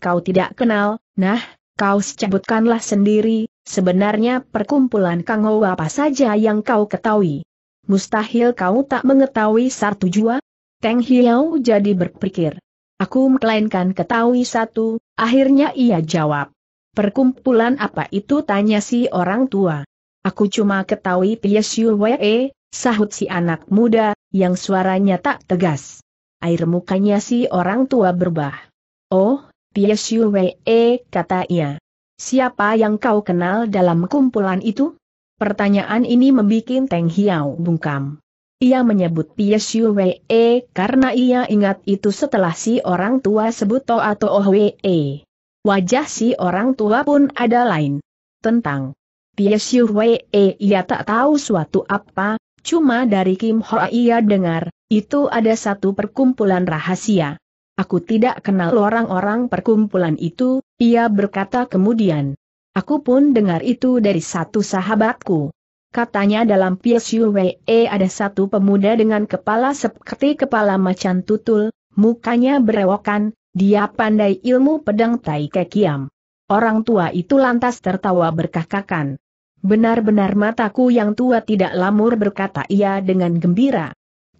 kau tidak kenal, nah, kau secabutkanlah sendiri, Sebenarnya perkumpulan Kangow apa saja yang kau ketahui? Mustahil kau tak mengetahui satu jua? Teng Hiao jadi berpikir. Aku melainkan ketahui satu, akhirnya ia jawab. Perkumpulan apa itu tanya si orang tua. Aku cuma ketahui Piesiu Wee, sahut si anak muda, yang suaranya tak tegas. Air mukanya si orang tua berbah. Oh, Piesiu Wee, kata ia. Siapa yang kau kenal dalam kumpulan itu? Pertanyaan ini membuat Teng Hiao bungkam. Ia menyebut Pie Siu Wei eh, karena ia ingat itu setelah si orang tua sebut To atau Oh eh, Wajah si orang tua pun ada lain. Tentang Pie Siu Wei eh, ia tak tahu suatu apa, cuma dari Kim Hoa ia dengar, itu ada satu perkumpulan rahasia. Aku tidak kenal orang-orang perkumpulan itu, ia berkata kemudian. Aku pun dengar itu dari satu sahabatku. Katanya dalam PSUWE ada satu pemuda dengan kepala seperti kepala macan tutul, mukanya berewokan, dia pandai ilmu pedang Tai Kekiam. Orang tua itu lantas tertawa berkahkakan. Benar-benar mataku yang tua tidak lamur berkata ia dengan gembira.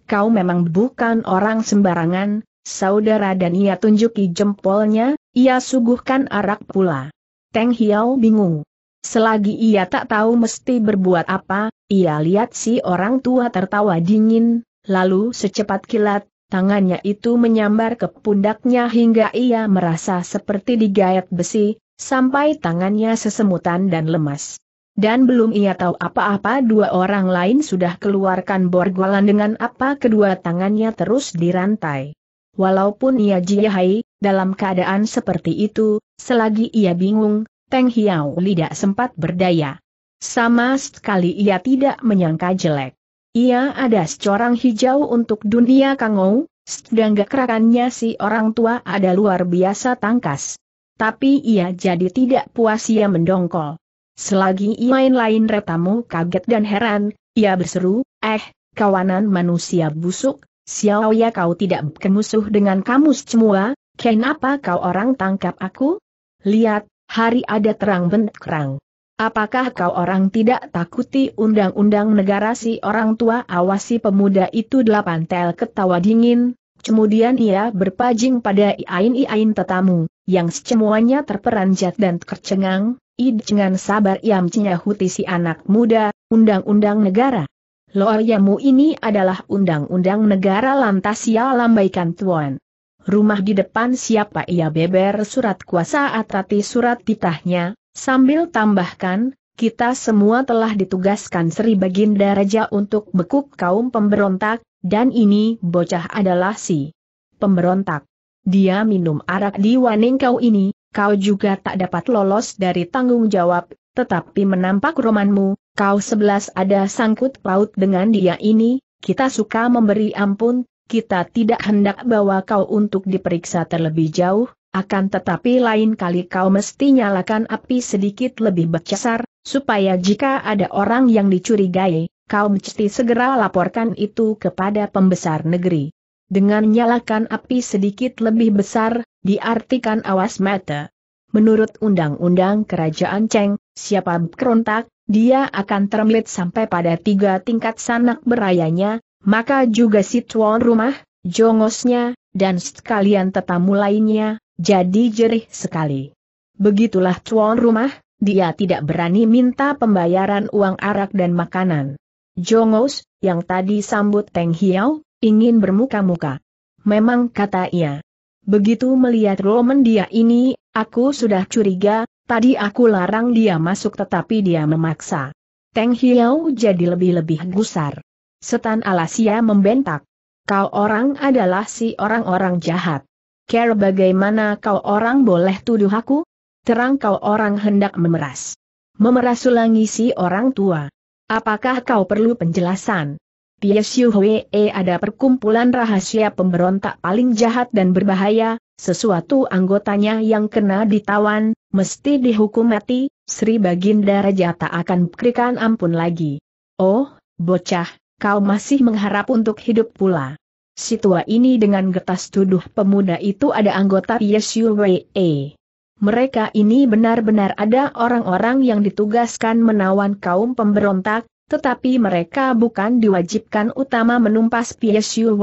Kau memang bukan orang sembarangan, saudara dan ia tunjuki jempolnya, ia suguhkan arak pula. Teng Hiao bingung. Selagi ia tak tahu mesti berbuat apa, ia lihat si orang tua tertawa dingin, lalu secepat kilat, tangannya itu menyambar ke pundaknya hingga ia merasa seperti digayat besi, sampai tangannya sesemutan dan lemas. Dan belum ia tahu apa-apa dua orang lain sudah keluarkan borgolan dengan apa kedua tangannya terus dirantai. Walaupun ia jihai, dalam keadaan seperti itu, selagi ia bingung, Teng Hiao tidak sempat berdaya. Sama sekali ia tidak menyangka jelek. Ia ada secorang hijau untuk dunia kangou, sedang gerakannya si orang tua ada luar biasa tangkas. Tapi ia jadi tidak puas ia mendongkol. Selagi main lain retamu kaget dan heran, ia berseru, eh, kawanan manusia busuk, Xiao ya kau tidak bermusuh dengan kamu semua, kenapa kau orang tangkap aku? Lihat, hari ada terang benderang. Apakah kau orang tidak takuti undang-undang negara si orang tua awasi pemuda itu delapan tel ketawa dingin, kemudian ia berpajing pada iain-iain tetamu, yang semuanya terperanjat dan tercengang, id dengan sabar ia menyahuti si anak muda, undang-undang negara. Loyamu ini adalah undang-undang negara lantas ia lambaikan tuan. Rumah di depan siapa ia beber surat kuasa atati surat titahnya, sambil tambahkan, kita semua telah ditugaskan Sri Baginda Raja untuk bekuk kaum pemberontak, dan ini bocah adalah si pemberontak. Dia minum arak di waning kau ini, kau juga tak dapat lolos dari tanggung jawab, tetapi menampak romanmu, Kau sebelas ada sangkut paut dengan dia ini, kita suka memberi ampun, kita tidak hendak bawa kau untuk diperiksa terlebih jauh, akan tetapi lain kali kau mesti nyalakan api sedikit lebih besar, supaya jika ada orang yang dicurigai, kau mesti segera laporkan itu kepada pembesar negeri. Dengan nyalakan api sedikit lebih besar, diartikan awas mata. Menurut Undang-Undang Kerajaan Cheng, siapa berontak? dia akan termelit sampai pada tiga tingkat sanak berayanya, maka juga si tuan rumah, jongosnya, dan sekalian tetamu lainnya, jadi jerih sekali. Begitulah tuan rumah, dia tidak berani minta pembayaran uang arak dan makanan. Jongos, yang tadi sambut Teng Hiau ingin bermuka-muka. Memang kata ia, Begitu melihat Roman dia ini, aku sudah curiga, tadi aku larang dia masuk tetapi dia memaksa. Teng Hiao jadi lebih-lebih gusar. Setan Alasia membentak. Kau orang adalah si orang-orang jahat. Care bagaimana kau orang boleh tuduh aku? Terang kau orang hendak memeras. Memeras ulangi si orang tua. Apakah kau perlu penjelasan? Piesiu Hwee eh, ada perkumpulan rahasia pemberontak paling jahat dan berbahaya, sesuatu anggotanya yang kena ditawan, mesti dihukum mati, Sri Baginda Raja tak akan berikan ampun lagi. Oh, bocah, kau masih mengharap untuk hidup pula. Si tua ini dengan getas tuduh pemuda itu ada anggota Piesiu Hwee. Eh. Mereka ini benar-benar ada orang-orang yang ditugaskan menawan kaum pemberontak, tetapi mereka bukan diwajibkan utama menumpas PSU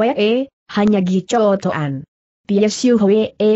hanya Gicho Toan. PSU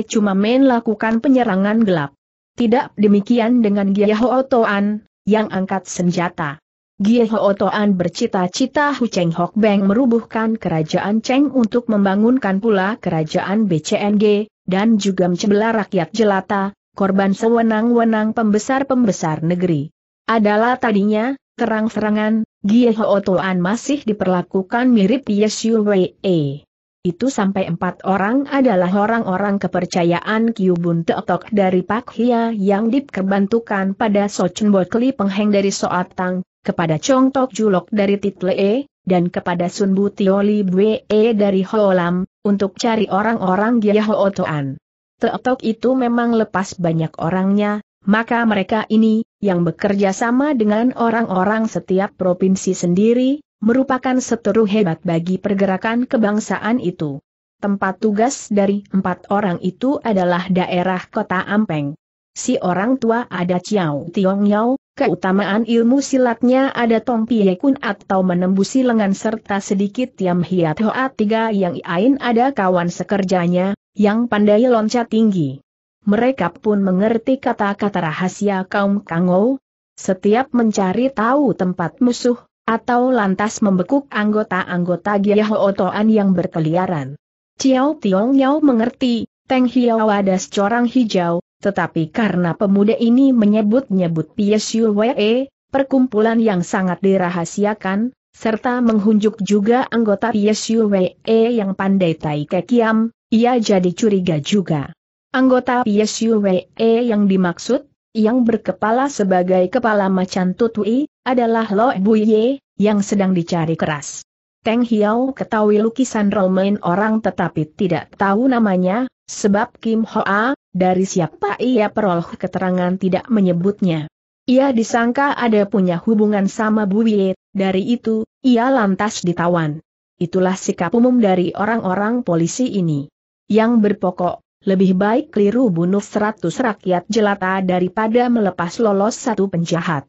cuma main lakukan penyerangan gelap. Tidak demikian dengan Giho Toan, yang angkat senjata. Giho Toan bercita-cita Hu Cheng Hok Beng merubuhkan kerajaan Cheng untuk membangunkan pula kerajaan BCNG, dan juga mencebelah rakyat jelata, korban sewenang-wenang pembesar-pembesar negeri. Adalah tadinya, Terang-terangan, Gie Ho Toan masih diperlakukan mirip Yeshu Wei. E. Itu sampai empat orang adalah orang-orang kepercayaan Kyubun Teotok dari Pak Hia yang diperbantukan pada So Sochun Kli Pengheng dari Soatang, kepada Chong Tok Julok dari Title e, dan kepada Sun Butioli Bwe e dari Holam, untuk cari orang-orang Gie Ho Toan. Teotok itu memang lepas banyak orangnya, maka mereka ini, yang bekerja sama dengan orang-orang setiap provinsi sendiri, merupakan seteru hebat bagi pergerakan kebangsaan itu. Tempat tugas dari empat orang itu adalah daerah kota Ampeng. Si orang tua ada Ciao Tiong Yao, keutamaan ilmu silatnya ada Tong Pie Kun atau menembusi lengan serta sedikit Tiam Hiat Hoa tiga yang lain ada kawan sekerjanya, yang pandai loncat tinggi. Mereka pun mengerti kata-kata rahasia kaum Kangou. Setiap mencari tahu tempat musuh, atau lantas membekuk anggota-anggota Giyahootoan Otoan yang berkeliaran. Ciao Tiong Yao mengerti, Teng Hiao ada secorang hijau, tetapi karena pemuda ini menyebut-nyebut PSU Wee, perkumpulan yang sangat dirahasiakan, serta menghunjuk juga anggota PSU Wee yang pandai tai kekiam, ia jadi curiga juga. Anggota PSUWE yang dimaksud, yang berkepala sebagai kepala macan tutui, adalah Lo Buye, yang sedang dicari keras. Teng Hiao ketahui lukisan romain orang tetapi tidak tahu namanya, sebab Kim Hoa, dari siapa ia peroleh keterangan tidak menyebutnya. Ia disangka ada punya hubungan sama Buye, dari itu, ia lantas ditawan. Itulah sikap umum dari orang-orang polisi ini. Yang berpokok, lebih baik keliru bunuh seratus rakyat jelata daripada melepas lolos satu penjahat.